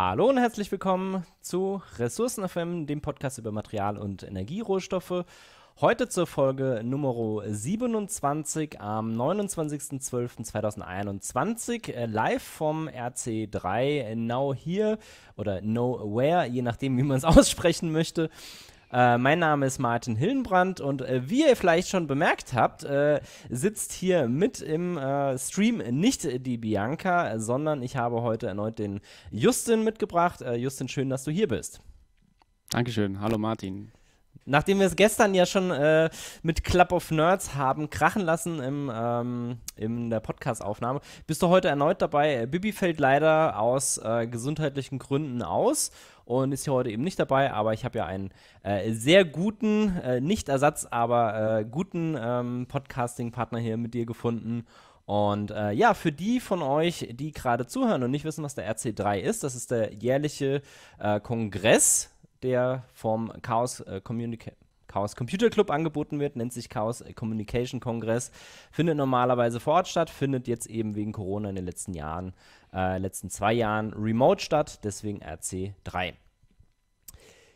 Hallo und herzlich willkommen zu Ressourcen FM, dem Podcast über Material- und Energierohstoffe. Heute zur Folge Nummer 27 am 29.12.2021, äh, live vom RC3 äh, Now Here oder Nowhere, je nachdem, wie man es aussprechen möchte. Äh, mein Name ist Martin Hillenbrand und äh, wie ihr vielleicht schon bemerkt habt, äh, sitzt hier mit im äh, Stream nicht die Bianca, sondern ich habe heute erneut den Justin mitgebracht. Äh, Justin, schön, dass du hier bist. Dankeschön. Hallo Martin. Nachdem wir es gestern ja schon äh, mit Club of Nerds haben krachen lassen im, ähm, in der Podcast-Aufnahme, bist du heute erneut dabei. Äh, Bibi fällt leider aus äh, gesundheitlichen Gründen aus und ist hier heute eben nicht dabei, aber ich habe ja einen äh, sehr guten, äh, nicht Ersatz, aber äh, guten ähm, Podcasting-Partner hier mit dir gefunden. Und äh, ja, für die von euch, die gerade zuhören und nicht wissen, was der RC3 ist, das ist der jährliche äh, Kongress der vom Chaos, äh, Communica Chaos Computer Club angeboten wird, nennt sich Chaos äh, Communication Kongress, findet normalerweise vor Ort statt, findet jetzt eben wegen Corona in den letzten Jahren, äh, letzten zwei Jahren remote statt, deswegen RC3.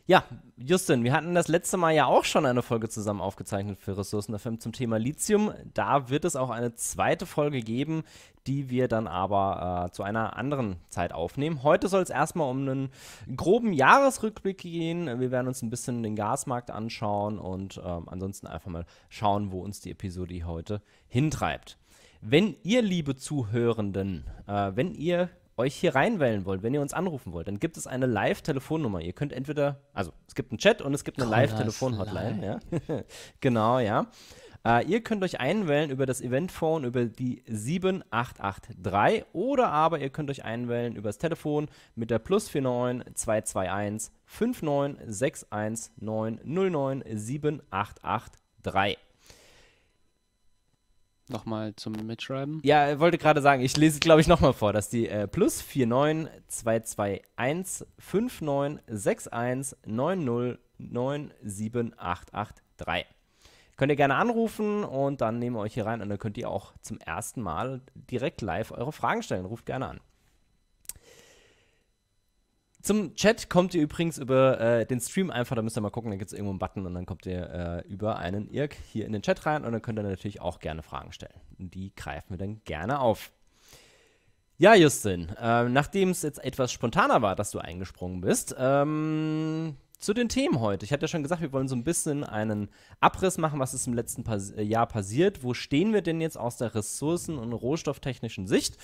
Ja, Justin, wir hatten das letzte Mal ja auch schon eine Folge zusammen aufgezeichnet für Ressourcen FM zum Thema Lithium. Da wird es auch eine zweite Folge geben, die wir dann aber äh, zu einer anderen Zeit aufnehmen. Heute soll es erstmal um einen groben Jahresrückblick gehen. Wir werden uns ein bisschen den Gasmarkt anschauen und äh, ansonsten einfach mal schauen, wo uns die Episode heute hintreibt. Wenn ihr, liebe Zuhörenden, äh, wenn ihr euch hier reinwählen wollt, wenn ihr uns anrufen wollt, dann gibt es eine Live-Telefonnummer. Ihr könnt entweder, also es gibt einen Chat und es gibt eine Live-Telefon-Hotline. Ja. genau, ja. Äh, ihr könnt euch einwählen über das Event-Phone über die 7883 oder aber ihr könnt euch einwählen über das Telefon mit der plus 49 221 59 619 09 7883. Nochmal zum Mitschreiben. Ja, wollte gerade sagen, ich lese es, glaube ich, nochmal vor, dass die äh, plus 49-221-5961-90978883. Könnt ihr gerne anrufen und dann nehmen wir euch hier rein und dann könnt ihr auch zum ersten Mal direkt live eure Fragen stellen. Ruft gerne an. Zum Chat kommt ihr übrigens über äh, den Stream einfach, da müsst ihr mal gucken, da gibt es irgendwo einen Button und dann kommt ihr äh, über einen Irk hier in den Chat rein und dann könnt ihr natürlich auch gerne Fragen stellen. Und die greifen wir dann gerne auf. Ja, Justin, äh, nachdem es jetzt etwas spontaner war, dass du eingesprungen bist, ähm, zu den Themen heute. Ich hatte ja schon gesagt, wir wollen so ein bisschen einen Abriss machen, was ist im letzten Pas äh, Jahr passiert. Wo stehen wir denn jetzt aus der ressourcen- und rohstofftechnischen Sicht?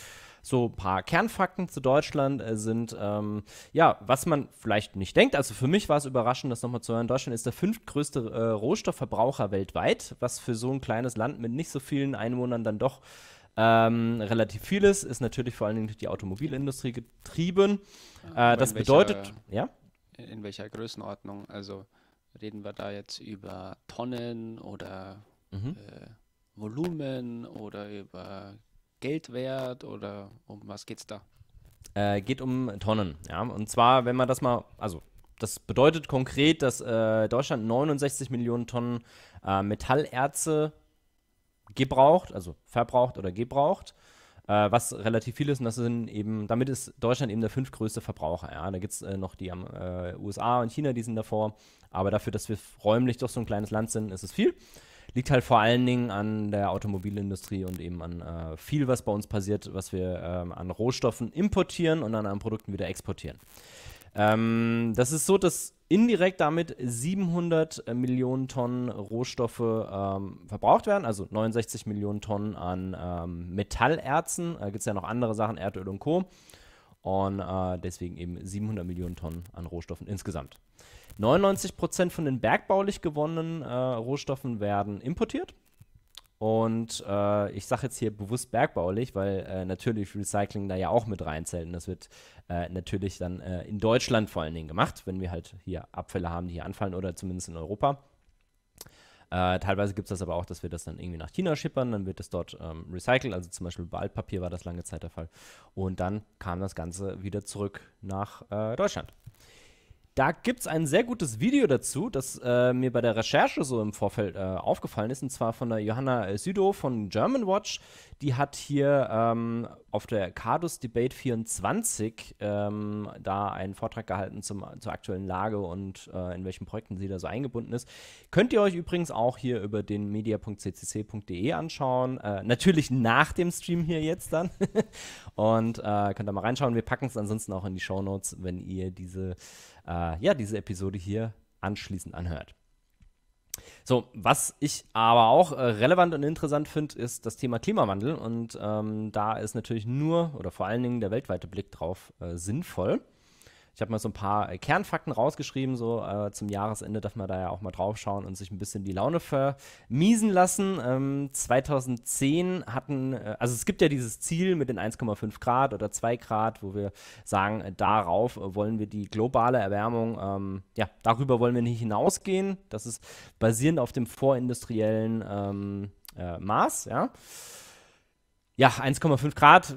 So ein paar Kernfakten zu Deutschland äh, sind, ähm, ja, was man vielleicht nicht denkt. Also für mich war es überraschend, das nochmal zu hören. Deutschland ist der fünftgrößte äh, Rohstoffverbraucher weltweit, was für so ein kleines Land mit nicht so vielen Einwohnern dann doch ähm, relativ vieles ist natürlich vor allen Dingen durch die Automobilindustrie getrieben. Äh, das welcher, bedeutet, ja? In welcher Größenordnung? Also reden wir da jetzt über Tonnen oder mhm. äh, Volumen oder über Geldwert oder um was geht's da? Äh, geht um Tonnen, ja. Und zwar, wenn man das mal, also das bedeutet konkret, dass äh, Deutschland 69 Millionen Tonnen äh, Metallerze gebraucht, also verbraucht oder gebraucht, äh, was relativ viel ist. Und das sind eben, damit ist Deutschland eben der fünftgrößte Verbraucher. Ja? Da gibt es äh, noch die am, ähm, äh, USA und China, die sind davor. Aber dafür, dass wir räumlich doch so ein kleines Land sind, ist es viel liegt halt vor allen Dingen an der Automobilindustrie und eben an äh, viel, was bei uns passiert, was wir ähm, an Rohstoffen importieren und dann an Produkten wieder exportieren. Ähm, das ist so, dass indirekt damit 700 Millionen Tonnen Rohstoffe ähm, verbraucht werden, also 69 Millionen Tonnen an ähm, Metallerzen. Da gibt es ja noch andere Sachen, Erdöl und Co. Und äh, deswegen eben 700 Millionen Tonnen an Rohstoffen insgesamt. 99 von den bergbaulich gewonnenen äh, Rohstoffen werden importiert. Und äh, ich sage jetzt hier bewusst bergbaulich, weil äh, natürlich Recycling da ja auch mit reinzählt. Und das wird äh, natürlich dann äh, in Deutschland vor allen Dingen gemacht, wenn wir halt hier Abfälle haben, die hier anfallen oder zumindest in Europa. Äh, teilweise gibt es das aber auch, dass wir das dann irgendwie nach China schippern, dann wird das dort ähm, recycelt. Also zum Beispiel bei Altpapier war das lange Zeit der Fall. Und dann kam das Ganze wieder zurück nach äh, Deutschland. Da gibt es ein sehr gutes Video dazu, das äh, mir bei der Recherche so im Vorfeld äh, aufgefallen ist, und zwar von der Johanna Südow von German Watch. Die hat hier ähm, auf der Cardus Debate 24 ähm, da einen Vortrag gehalten zum, zur aktuellen Lage und äh, in welchen Projekten sie da so eingebunden ist. Könnt ihr euch übrigens auch hier über den media.ccc.de anschauen. Äh, natürlich nach dem Stream hier jetzt dann. und äh, könnt da mal reinschauen. Wir packen es ansonsten auch in die Show Notes, wenn ihr diese äh, ja, diese Episode hier anschließend anhört. So, was ich aber auch äh, relevant und interessant finde, ist das Thema Klimawandel. Und ähm, da ist natürlich nur oder vor allen Dingen der weltweite Blick drauf äh, sinnvoll. Ich habe mal so ein paar äh, Kernfakten rausgeschrieben, so äh, zum Jahresende darf man da ja auch mal draufschauen und sich ein bisschen die Laune vermiesen lassen. Ähm, 2010 hatten, äh, also es gibt ja dieses Ziel mit den 1,5 Grad oder 2 Grad, wo wir sagen, äh, darauf wollen wir die globale Erwärmung, ähm, ja, darüber wollen wir nicht hinausgehen. Das ist basierend auf dem vorindustriellen ähm, äh, Maß, ja. Ja, 1,5 Grad,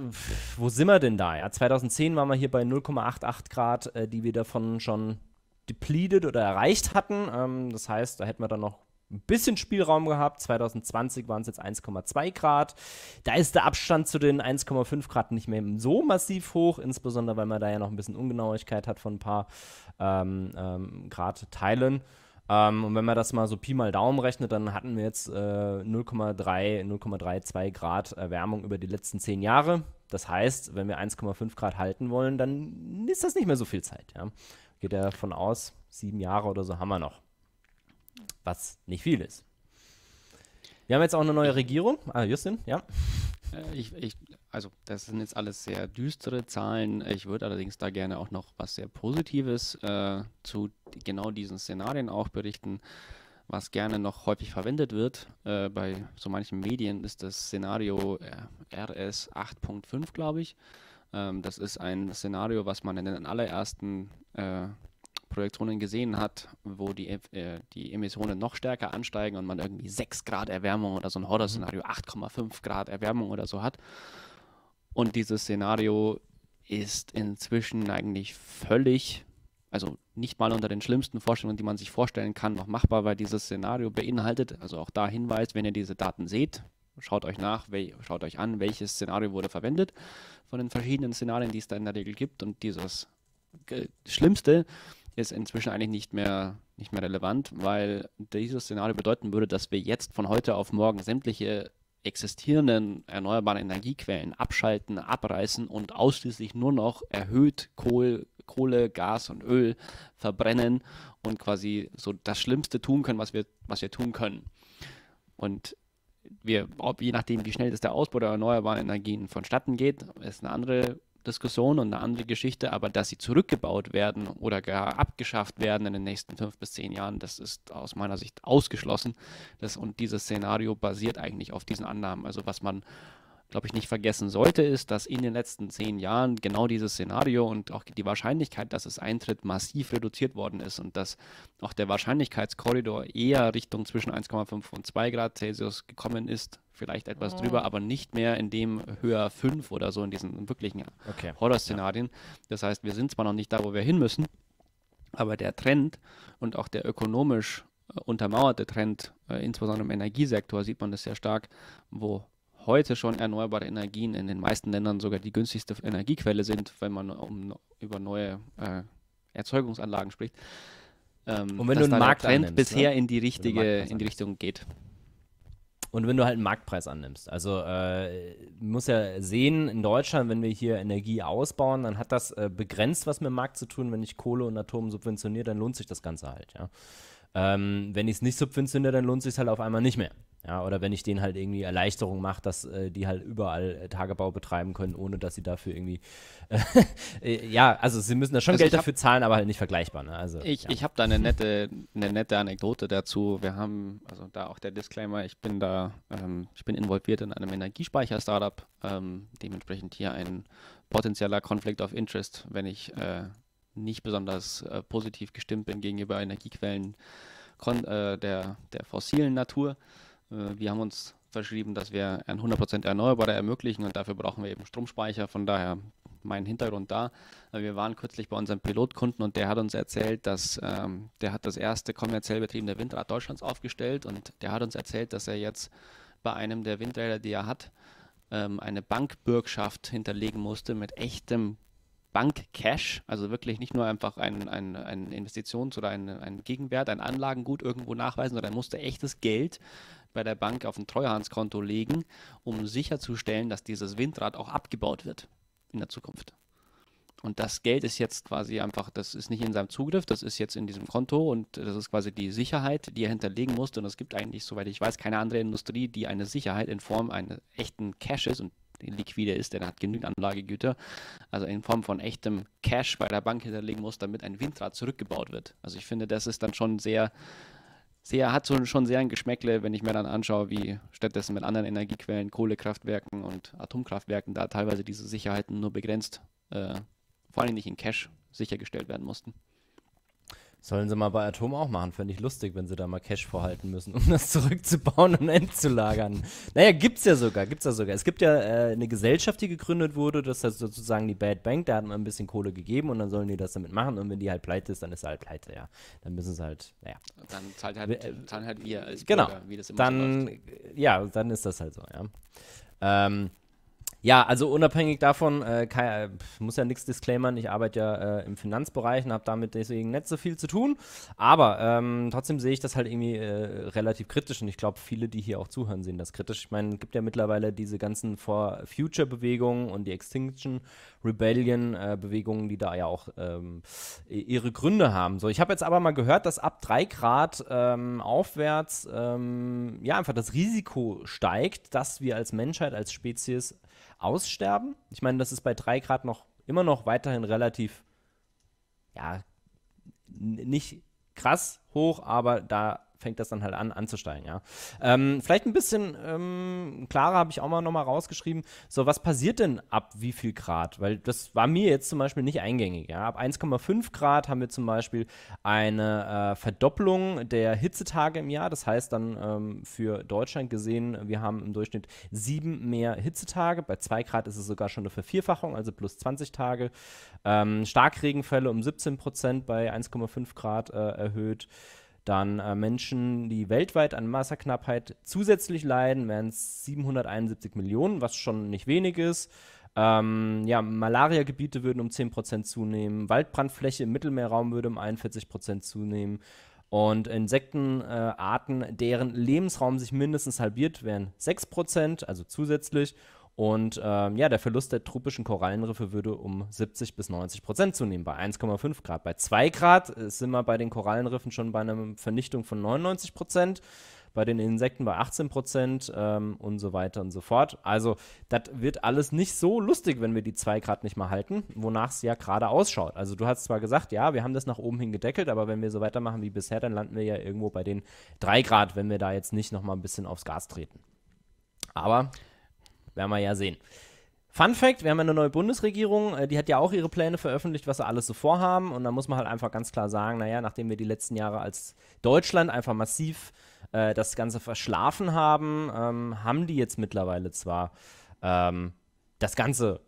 wo sind wir denn da? Ja, 2010 waren wir hier bei 0,88 Grad, äh, die wir davon schon depleted oder erreicht hatten. Ähm, das heißt, da hätten wir dann noch ein bisschen Spielraum gehabt. 2020 waren es jetzt 1,2 Grad. Da ist der Abstand zu den 1,5 Grad nicht mehr so massiv hoch, insbesondere weil man da ja noch ein bisschen Ungenauigkeit hat von ein paar ähm, ähm, Grad Teilen. Ähm, und wenn man das mal so Pi mal Daumen rechnet, dann hatten wir jetzt äh, 0,3, 0,32 Grad Erwärmung über die letzten zehn Jahre. Das heißt, wenn wir 1,5 Grad halten wollen, dann ist das nicht mehr so viel Zeit. Ja? Geht ja davon aus, sieben Jahre oder so haben wir noch. Was nicht viel ist. Wir haben jetzt auch eine neue Regierung. Ah, Justin, ja. Äh, ich, ich, also das sind jetzt alles sehr düstere Zahlen. Ich würde allerdings da gerne auch noch was sehr Positives äh, zu genau diesen Szenarien auch berichten. Was gerne noch häufig verwendet wird äh, bei so manchen Medien, ist das Szenario RS 8.5, glaube ich. Ähm, das ist ein Szenario, was man in den allerersten äh, Projektionen gesehen hat, wo die, äh, die Emissionen noch stärker ansteigen und man irgendwie 6 Grad Erwärmung oder so ein Horrorszenario, 8,5 Grad Erwärmung oder so hat. Und dieses Szenario ist inzwischen eigentlich völlig, also nicht mal unter den schlimmsten Vorstellungen, die man sich vorstellen kann, noch machbar, weil dieses Szenario beinhaltet, also auch da Hinweis, wenn ihr diese Daten seht, schaut euch nach, schaut euch an, welches Szenario wurde verwendet von den verschiedenen Szenarien, die es da in der Regel gibt. Und dieses Schlimmste ist inzwischen eigentlich nicht mehr, nicht mehr relevant, weil dieses Szenario bedeuten würde, dass wir jetzt von heute auf morgen sämtliche existierenden erneuerbaren Energiequellen abschalten, abreißen und ausschließlich nur noch erhöht Kohl, Kohle, Gas und Öl verbrennen und quasi so das Schlimmste tun können, was wir, was wir tun können. Und wir, ob, je nachdem, wie schnell das der Ausbau der erneuerbaren Energien vonstatten geht, ist eine andere Diskussion und eine andere Geschichte, aber dass sie zurückgebaut werden oder gar abgeschafft werden in den nächsten fünf bis zehn Jahren, das ist aus meiner Sicht ausgeschlossen. Das, und dieses Szenario basiert eigentlich auf diesen Annahmen. Also was man, glaube ich, nicht vergessen sollte, ist, dass in den letzten zehn Jahren genau dieses Szenario und auch die Wahrscheinlichkeit, dass es eintritt, massiv reduziert worden ist und dass auch der Wahrscheinlichkeitskorridor eher Richtung zwischen 1,5 und 2 Grad Celsius gekommen ist vielleicht etwas oh. drüber, aber nicht mehr in dem höher 5 oder so, in diesen wirklichen okay. Horrorszenarien. Ja. Das heißt, wir sind zwar noch nicht da, wo wir hin müssen, aber der Trend und auch der ökonomisch äh, untermauerte Trend, äh, insbesondere im Energiesektor, sieht man das sehr stark, wo heute schon erneuerbare Energien in den meisten Ländern sogar die günstigste Energiequelle sind, wenn man um, über neue äh, Erzeugungsanlagen spricht. Ähm, und wenn du einen Markt Trend nimmst, ne? bisher ne? in die richtige in die Richtung geht und wenn du halt einen Marktpreis annimmst. Also äh, muss ja sehen, in Deutschland, wenn wir hier Energie ausbauen, dann hat das äh, begrenzt was mit dem Markt zu tun. Wenn ich Kohle und Atom subventioniere, dann lohnt sich das Ganze halt, ja. Ähm, wenn ich es nicht subventioniere, dann lohnt sich halt auf einmal nicht mehr. Ja, oder wenn ich denen halt irgendwie Erleichterung mache, dass äh, die halt überall äh, Tagebau betreiben können, ohne dass sie dafür irgendwie. Äh, ja, also sie müssen da schon also Geld hab, dafür zahlen, aber halt nicht vergleichbar. Ne? Also, ich ja. ich habe da eine nette, eine nette Anekdote dazu. Wir haben, also da auch der Disclaimer, ich bin da, ähm, ich bin involviert in einem Energiespeicher-Startup. Ähm, dementsprechend hier ein potenzieller Conflict of Interest, wenn ich äh, nicht besonders äh, positiv gestimmt bin gegenüber Energiequellen äh, der, der fossilen Natur. Äh, wir haben uns verschrieben, dass wir ein 100% Erneuerbare ermöglichen und dafür brauchen wir eben Stromspeicher. Von daher mein Hintergrund da. Äh, wir waren kürzlich bei unserem Pilotkunden und der hat uns erzählt, dass ähm, der hat das erste kommerziell betriebene Windrad Deutschlands aufgestellt und der hat uns erzählt, dass er jetzt bei einem der Windräder, die er hat, ähm, eine Bankbürgschaft hinterlegen musste mit echtem Bankcash, also wirklich nicht nur einfach ein, ein, ein Investitions- oder ein, ein Gegenwert, ein Anlagengut irgendwo nachweisen, sondern er musste echtes Geld bei der Bank auf ein Treuhandskonto legen, um sicherzustellen, dass dieses Windrad auch abgebaut wird in der Zukunft. Und das Geld ist jetzt quasi einfach, das ist nicht in seinem Zugriff, das ist jetzt in diesem Konto und das ist quasi die Sicherheit, die er hinterlegen musste. Und es gibt eigentlich, soweit ich weiß, keine andere Industrie, die eine Sicherheit in Form eines echten Cashes und liquide ist, denn er hat genügend Anlagegüter, also in Form von echtem Cash bei der Bank hinterlegen muss, damit ein Windrad zurückgebaut wird. Also ich finde, das ist dann schon sehr, sehr, hat so, schon sehr ein Geschmäckle, wenn ich mir dann anschaue, wie stattdessen mit anderen Energiequellen, Kohlekraftwerken und Atomkraftwerken da teilweise diese Sicherheiten nur begrenzt, äh, vor allem nicht in Cash sichergestellt werden mussten. Sollen sie mal bei Atom auch machen, fände ich lustig, wenn sie da mal Cash vorhalten müssen, um das zurückzubauen und endzulagern. Naja, gibt's ja sogar, gibt's ja sogar. Es gibt ja äh, eine Gesellschaft, die gegründet wurde, das ist sozusagen die Bad Bank, da hat man ein bisschen Kohle gegeben und dann sollen die das damit machen und wenn die halt pleite ist, dann ist sie halt pleite, ja. Dann müssen sie halt, naja. Dann zahlt halt, äh, zahlen halt wir als genau. Bürger, wie das immer dann, so läuft. Ja, dann ist das halt so, ja. Ähm, ja, also unabhängig davon, äh, kann, äh, muss ja nichts disclaimern, ich arbeite ja äh, im Finanzbereich und habe damit deswegen nicht so viel zu tun. Aber ähm, trotzdem sehe ich das halt irgendwie äh, relativ kritisch und ich glaube, viele, die hier auch zuhören, sehen das kritisch. Ich meine, es gibt ja mittlerweile diese ganzen For Future-Bewegungen und die Extinction Rebellion-Bewegungen, äh, die da ja auch ähm, ihre Gründe haben. So, ich habe jetzt aber mal gehört, dass ab 3 Grad ähm, aufwärts ähm, ja einfach das Risiko steigt, dass wir als Menschheit, als Spezies aussterben. Ich meine, das ist bei 3 Grad noch immer noch weiterhin relativ, ja, nicht krass hoch, aber da fängt das dann halt an, anzusteigen, ja. Ähm, vielleicht ein bisschen ähm, klarer habe ich auch mal nochmal rausgeschrieben, so, was passiert denn ab wie viel Grad? Weil das war mir jetzt zum Beispiel nicht eingängig, ja. Ab 1,5 Grad haben wir zum Beispiel eine äh, Verdoppelung der Hitzetage im Jahr, das heißt dann ähm, für Deutschland gesehen, wir haben im Durchschnitt sieben mehr Hitzetage, bei 2 Grad ist es sogar schon eine Vervierfachung, also plus 20 Tage. Ähm, Starkregenfälle um 17 Prozent bei 1,5 Grad äh, erhöht. Dann äh, Menschen, die weltweit an Wasserknappheit zusätzlich leiden, wären es 771 Millionen, was schon nicht wenig ist. Ähm, ja, Malariagebiete würden um 10% zunehmen, Waldbrandfläche im Mittelmeerraum würde um 41% zunehmen und Insektenarten, äh, deren Lebensraum sich mindestens halbiert, wären 6%, also zusätzlich. Und ähm, ja, der Verlust der tropischen Korallenriffe würde um 70 bis 90 Prozent zunehmen, bei 1,5 Grad. Bei 2 Grad äh, sind wir bei den Korallenriffen schon bei einer Vernichtung von 99 Prozent, bei den Insekten bei 18 Prozent ähm, und so weiter und so fort. Also, das wird alles nicht so lustig, wenn wir die 2 Grad nicht mal halten, wonach es ja gerade ausschaut. Also, du hast zwar gesagt, ja, wir haben das nach oben hin gedeckelt, aber wenn wir so weitermachen wie bisher, dann landen wir ja irgendwo bei den 3 Grad, wenn wir da jetzt nicht nochmal ein bisschen aufs Gas treten. Aber werden wir ja sehen. Fun Fact: Wir haben ja eine neue Bundesregierung, äh, die hat ja auch ihre Pläne veröffentlicht, was sie alles so vorhaben. Und da muss man halt einfach ganz klar sagen: Naja, nachdem wir die letzten Jahre als Deutschland einfach massiv äh, das Ganze verschlafen haben, ähm, haben die jetzt mittlerweile zwar ähm, das Ganze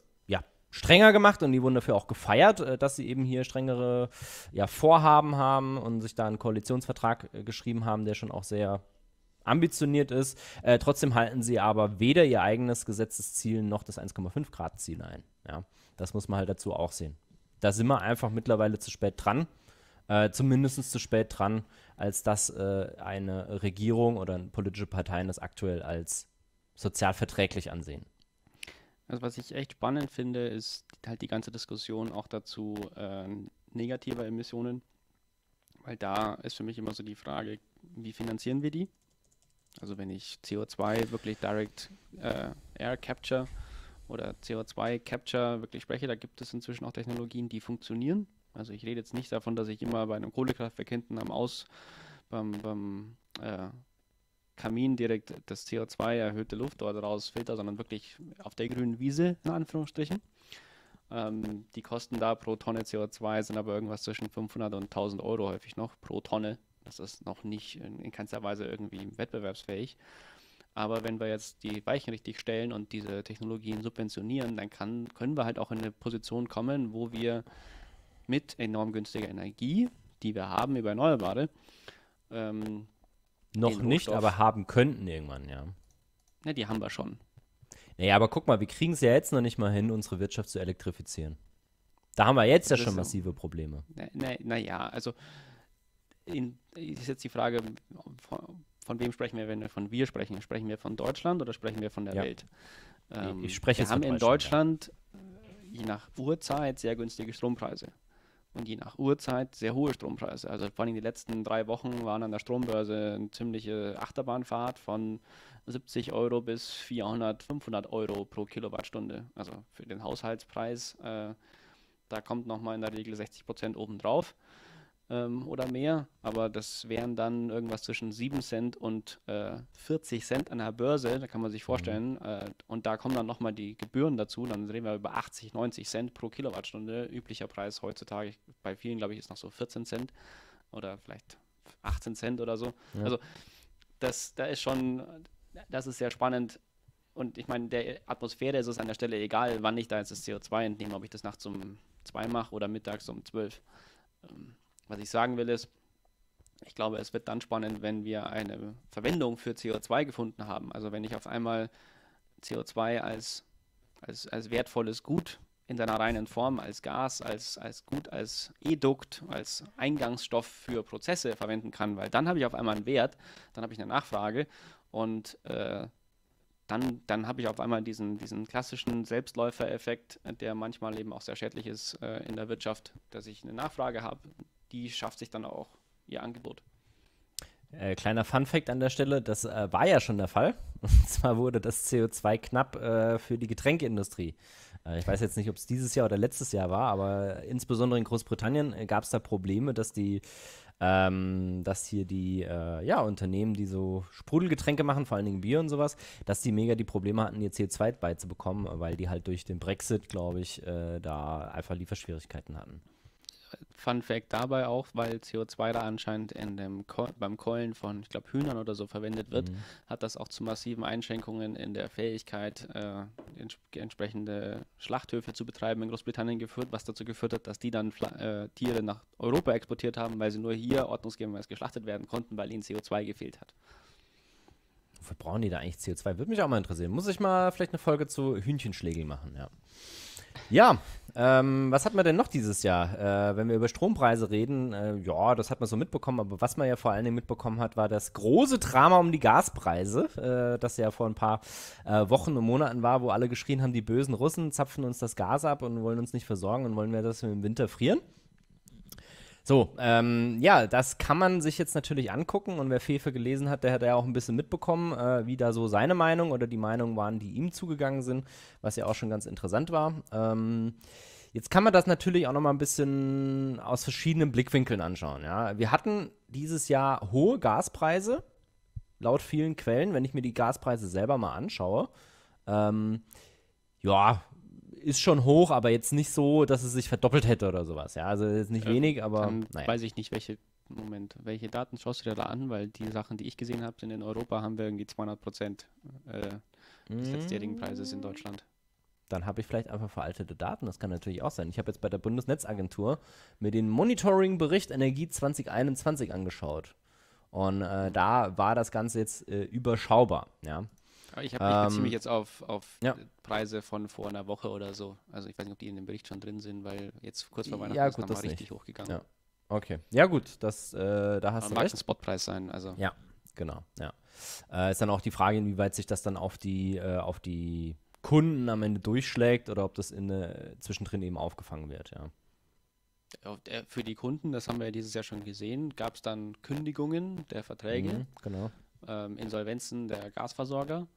strenger gemacht und die wurden dafür auch gefeiert, äh, dass sie eben hier strengere ja, Vorhaben haben und sich da einen Koalitionsvertrag äh, geschrieben haben, der schon auch sehr ambitioniert ist. Äh, trotzdem halten sie aber weder ihr eigenes Gesetzesziel noch das 1,5 Grad Ziel ein. Ja, das muss man halt dazu auch sehen. Da sind wir einfach mittlerweile zu spät dran, äh, zumindest zu spät dran, als dass äh, eine Regierung oder politische Parteien das aktuell als sozial verträglich ansehen. Also was ich echt spannend finde, ist halt die ganze Diskussion auch dazu äh, negativer Emissionen, weil da ist für mich immer so die Frage, wie finanzieren wir die? Also wenn ich CO2 wirklich direct äh, Air Capture oder CO2 Capture wirklich spreche, da gibt es inzwischen auch Technologien, die funktionieren. Also ich rede jetzt nicht davon, dass ich immer bei einem Kohlekraftwerk hinten am Aus beim, beim äh, Kamin direkt das CO2 erhöhte Luft dort rausfilter, sondern wirklich auf der grünen Wiese in Anführungsstrichen. Ähm, die Kosten da pro Tonne CO2 sind aber irgendwas zwischen 500 und 1000 Euro häufig noch pro Tonne das ist noch nicht in, in keinster Weise irgendwie wettbewerbsfähig. Aber wenn wir jetzt die Weichen richtig stellen und diese Technologien subventionieren, dann kann, können wir halt auch in eine Position kommen, wo wir mit enorm günstiger Energie, die wir haben über Erneuerbare, ähm, noch nicht, aber haben könnten irgendwann, ja. Na, die haben wir schon. Naja, aber guck mal, wir kriegen es ja jetzt noch nicht mal hin, unsere Wirtschaft zu elektrifizieren. Da haben wir jetzt das ja schon massive Probleme. Naja, na, na also in, ist jetzt die Frage, von, von, wem sprechen wir, wenn wir von wir sprechen? Sprechen wir von Deutschland oder sprechen wir von der ja. Welt? Ähm, ich spreche wir haben in Deutschland, Deutschland ja. Äh, je nach Uhrzeit sehr günstige Strompreise und je nach Uhrzeit sehr hohe Strompreise. Also vor allem die letzten drei Wochen waren an der Strombörse eine ziemliche Achterbahnfahrt von 70 Euro bis 400, 500 Euro pro Kilowattstunde. Also für den Haushaltspreis, äh, da kommt nochmal in der Regel 60 Prozent obendrauf ähm, oder mehr, aber das wären dann irgendwas zwischen 7 Cent und äh, 40 Cent an der Börse, da kann man sich mhm. vorstellen, äh, und da kommen dann nochmal die Gebühren dazu, dann reden wir über 80, 90 Cent pro Kilowattstunde, üblicher Preis heutzutage, bei vielen glaube ich ist noch so 14 Cent oder vielleicht 18 Cent oder so. Ja. Also das, da ist schon, das ist sehr spannend, und ich meine, der Atmosphäre ist es an der Stelle egal, wann ich da jetzt das CO2 entnehme, ob ich das nachts um 2 mache oder mittags um 12. Was ich sagen will ist, ich glaube, es wird dann spannend, wenn wir eine Verwendung für CO2 gefunden haben. Also wenn ich auf einmal CO2 als, als, als wertvolles Gut in seiner reinen Form, als Gas, als, als Gut, als Edukt, als Eingangsstoff für Prozesse verwenden kann, weil dann habe ich auf einmal einen Wert, dann habe ich eine Nachfrage und äh, dann, dann habe ich auf einmal diesen, diesen klassischen Selbstläufereffekt, der manchmal eben auch sehr schädlich ist äh, in der Wirtschaft, dass ich eine Nachfrage habe, die schafft sich dann auch ihr Angebot. Äh, kleiner Fun-Fact an der Stelle, das äh, war ja schon der Fall. Und zwar wurde das CO2 knapp äh, für die Getränkeindustrie. Äh, ich weiß jetzt nicht, ob es dieses Jahr oder letztes Jahr war, aber insbesondere in Großbritannien äh, gab es da Probleme, dass die ähm, dass hier die äh, ja, Unternehmen, die so Sprudelgetränke machen, vor allen Dingen Bier und sowas, dass die mega die Probleme hatten, ihr CO2 beizubekommen, weil die halt durch den Brexit, glaube ich, äh, da einfach Lieferschwierigkeiten hatten. Fun Fact dabei auch, weil CO2 da anscheinend in dem Ko beim Keulen von, ich glaube, Hühnern oder so verwendet wird, mhm. hat das auch zu massiven Einschränkungen in der Fähigkeit, äh, ents entsprechende Schlachthöfe zu betreiben in Großbritannien geführt, was dazu geführt hat, dass die dann Fla äh, Tiere nach Europa exportiert haben, weil sie nur hier ordnungsgemäß geschlachtet werden konnten, weil ihnen CO2 gefehlt hat. Wofür brauchen die da eigentlich CO2? Würde mich auch mal interessieren. Muss ich mal vielleicht eine Folge zu Hühnchenschlägel machen, ja. Ja, ähm, was hat man denn noch dieses Jahr? Äh, wenn wir über Strompreise reden, äh, ja, das hat man so mitbekommen, aber was man ja vor allen Dingen mitbekommen hat, war das große Drama um die Gaspreise, äh, das ja vor ein paar äh, Wochen und Monaten war, wo alle geschrien haben, die bösen Russen zapfen uns das Gas ab und wollen uns nicht versorgen und wollen wir, das wir im Winter frieren. So, ähm, ja, das kann man sich jetzt natürlich angucken und wer Fefe gelesen hat, der hat ja auch ein bisschen mitbekommen, äh, wie da so seine Meinung oder die Meinungen waren, die ihm zugegangen sind, was ja auch schon ganz interessant war. Ähm, jetzt kann man das natürlich auch noch mal ein bisschen aus verschiedenen Blickwinkeln anschauen. Ja? Wir hatten dieses Jahr hohe Gaspreise, laut vielen Quellen, wenn ich mir die Gaspreise selber mal anschaue. Ähm, ja, ist schon hoch, aber jetzt nicht so, dass es sich verdoppelt hätte oder sowas. Ja, also jetzt nicht äh, wenig, aber naja. weiß ich nicht, welche Moment, welche Daten schaust du dir da an? Weil die Sachen, die ich gesehen habe, sind in Europa haben wir irgendwie 200 Prozent äh, des mm. letztjährigen Preises in Deutschland. Dann habe ich vielleicht einfach veraltete Daten, das kann natürlich auch sein. Ich habe jetzt bei der Bundesnetzagentur mir den Monitoring-Bericht Energie 2021 angeschaut. Und äh, da war das Ganze jetzt äh, überschaubar. Ja. Ich, hab, ich ähm, beziehe mich ähm, jetzt auf, auf ja. Preise von vor einer Woche oder so. Also ich weiß nicht, ob die in dem Bericht schon drin sind, weil jetzt kurz vor Weihnachten ja, gut, ist richtig nicht. hochgegangen. Ja. Okay. Ja gut, das, äh, da hast Aber du mag recht. Mag ein Spotpreis sein, also. Ja, genau, ja. Äh, ist dann auch die Frage, inwieweit sich das dann auf die, äh, auf die Kunden am Ende durchschlägt oder ob das in, äh, zwischendrin eben aufgefangen wird, ja. Äh, für die Kunden, das haben wir ja dieses Jahr schon gesehen, gab es dann Kündigungen der Verträge, mhm, genau. ähm, Insolvenzen der Gasversorger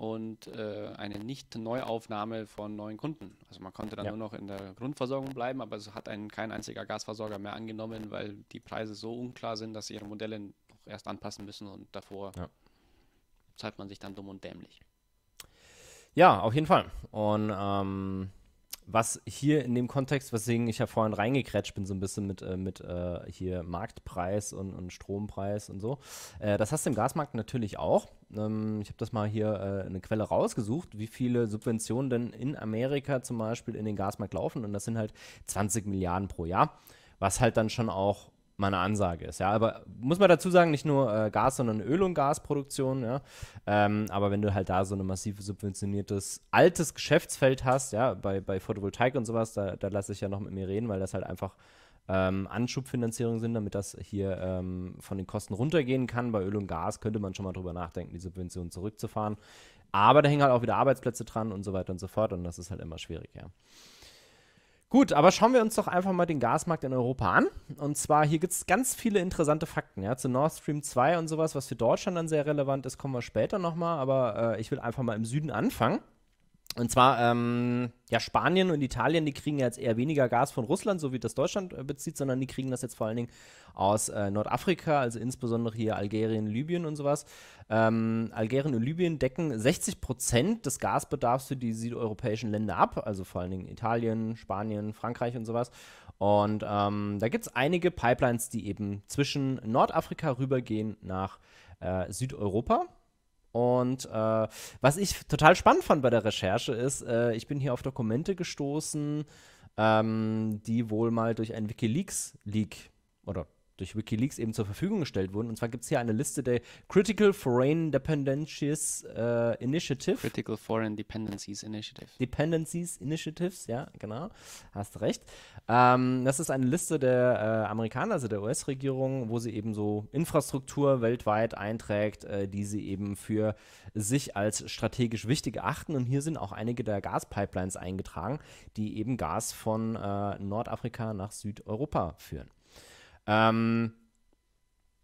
und äh, eine Nicht-Neuaufnahme von neuen Kunden. Also man konnte dann ja. nur noch in der Grundversorgung bleiben, aber es hat einen kein einziger Gasversorger mehr angenommen, weil die Preise so unklar sind, dass sie ihre Modelle noch erst anpassen müssen und davor ja. zahlt man sich dann dumm und dämlich. Ja, auf jeden Fall. Und ähm, was hier in dem Kontext, weswegen ich ja vorhin reingekrätscht bin, so ein bisschen mit, äh, mit äh, hier Marktpreis und, und Strompreis und so. Äh, das hast du im Gasmarkt natürlich auch. Ähm, ich habe das mal hier äh, eine Quelle rausgesucht, wie viele Subventionen denn in Amerika zum Beispiel in den Gasmarkt laufen. Und das sind halt 20 Milliarden pro Jahr, was halt dann schon auch meine Ansage ist. Ja, aber muss man dazu sagen, nicht nur äh, Gas, sondern Öl- und Gasproduktion. Ja, ähm, aber wenn du halt da so ein massive subventioniertes altes Geschäftsfeld hast, ja, bei, bei Photovoltaik und sowas, da, da lasse ich ja noch mit mir reden, weil das halt einfach ähm, Anschubfinanzierung sind, damit das hier ähm, von den Kosten runtergehen kann. Bei Öl und Gas könnte man schon mal drüber nachdenken, die Subventionen zurückzufahren. Aber da hängen halt auch wieder Arbeitsplätze dran und so weiter und so fort und das ist halt immer schwierig, ja. Gut, aber schauen wir uns doch einfach mal den Gasmarkt in Europa an. Und zwar, hier gibt es ganz viele interessante Fakten, ja, zu Nord Stream 2 und sowas, was für Deutschland dann sehr relevant ist, kommen wir später nochmal, aber äh, ich will einfach mal im Süden anfangen. Und zwar, ähm, ja, Spanien und Italien, die kriegen jetzt eher weniger Gas von Russland, so wie das Deutschland äh, bezieht, sondern die kriegen das jetzt vor allen Dingen aus äh, Nordafrika, also insbesondere hier Algerien, Libyen und sowas. Ähm, Algerien und Libyen decken 60 Prozent des Gasbedarfs für die südeuropäischen Länder ab, also vor allen Dingen Italien, Spanien, Frankreich und sowas. Und ähm, da gibt es einige Pipelines, die eben zwischen Nordafrika rübergehen nach äh, Südeuropa. Und äh, was ich total spannend fand bei der Recherche ist, äh, ich bin hier auf Dokumente gestoßen, ähm, die wohl mal durch ein WikiLeaks-Leak oder durch Wikileaks eben zur Verfügung gestellt wurden. Und zwar gibt es hier eine Liste der Critical Foreign Dependencies äh, Initiative. Critical Foreign Dependencies Initiative. Dependencies Initiatives, ja, genau. Hast recht. Ähm, das ist eine Liste der äh, Amerikaner, also der US-Regierung, wo sie eben so Infrastruktur weltweit einträgt, äh, die sie eben für sich als strategisch wichtig erachten. Und hier sind auch einige der Gaspipelines eingetragen, die eben Gas von äh, Nordafrika nach Südeuropa führen. Ähm,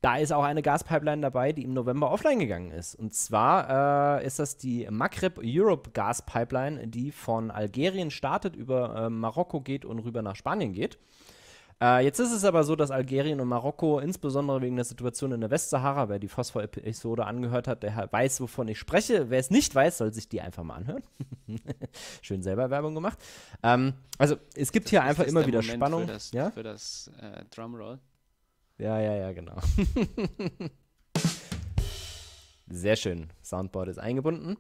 da ist auch eine Gaspipeline dabei, die im November offline gegangen ist. Und zwar äh, ist das die Maghreb Europe Gaspipeline, die von Algerien startet, über äh, Marokko geht und rüber nach Spanien geht. Äh, jetzt ist es aber so, dass Algerien und Marokko, insbesondere wegen der Situation in der Westsahara, wer die Phosphor-Episode angehört hat, der weiß, wovon ich spreche. Wer es nicht weiß, soll sich die einfach mal anhören. Schön selber Werbung gemacht. Ähm, also es gibt das hier einfach immer wieder Moment Spannung. Für das, ja? für das äh, Drumroll. Ja, ja, ja, genau. Sehr schön. Soundboard ist eingebunden.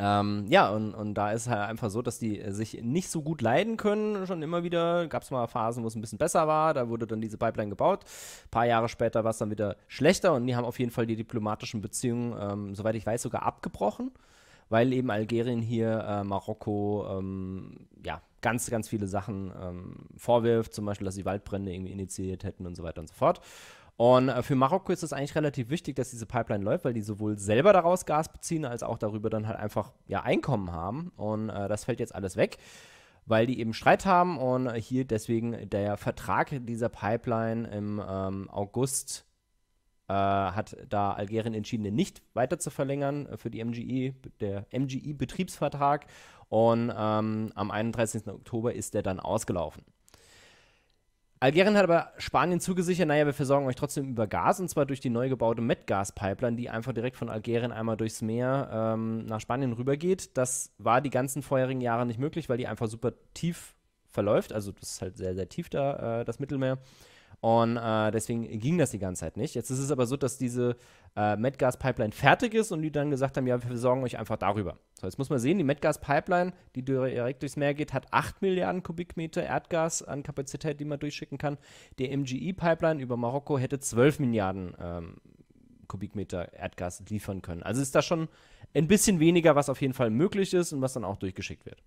Ähm, ja, und, und da ist halt einfach so, dass die äh, sich nicht so gut leiden können. Schon immer wieder gab es mal Phasen, wo es ein bisschen besser war. Da wurde dann diese Pipeline gebaut. Ein paar Jahre später war es dann wieder schlechter und die haben auf jeden Fall die diplomatischen Beziehungen, ähm, soweit ich weiß, sogar abgebrochen, weil eben Algerien hier äh, Marokko, ähm, ja, ganz, ganz viele Sachen ähm, vorwirft. Zum Beispiel, dass sie Waldbrände irgendwie initiiert hätten und so weiter und so fort. Und äh, für Marokko ist es eigentlich relativ wichtig, dass diese Pipeline läuft, weil die sowohl selber daraus Gas beziehen, als auch darüber dann halt einfach ja, Einkommen haben. Und äh, das fällt jetzt alles weg, weil die eben Streit haben. Und hier deswegen der Vertrag dieser Pipeline im ähm, August äh, hat da Algerien entschieden, den nicht weiter zu verlängern äh, für die MGI, e, der MGI-Betriebsvertrag. Und ähm, am 31. Oktober ist der dann ausgelaufen. Algerien hat aber Spanien zugesichert, naja, wir versorgen euch trotzdem über Gas und zwar durch die neu gebaute metgas pipeline die einfach direkt von Algerien einmal durchs Meer ähm, nach Spanien rübergeht. Das war die ganzen vorherigen Jahre nicht möglich, weil die einfach super tief verläuft. Also das ist halt sehr, sehr tief da, äh, das Mittelmeer. Und äh, deswegen ging das die ganze Zeit nicht. Jetzt ist es aber so, dass diese äh, Medgas-Pipeline fertig ist und die dann gesagt haben, ja, wir versorgen euch einfach darüber. So, jetzt muss man sehen, die Medgas-Pipeline, die direkt durchs Meer geht, hat 8 Milliarden Kubikmeter Erdgas an Kapazität, die man durchschicken kann. Die MGE-Pipeline über Marokko hätte 12 Milliarden ähm, Kubikmeter Erdgas liefern können. Also ist da schon ein bisschen weniger, was auf jeden Fall möglich ist und was dann auch durchgeschickt wird.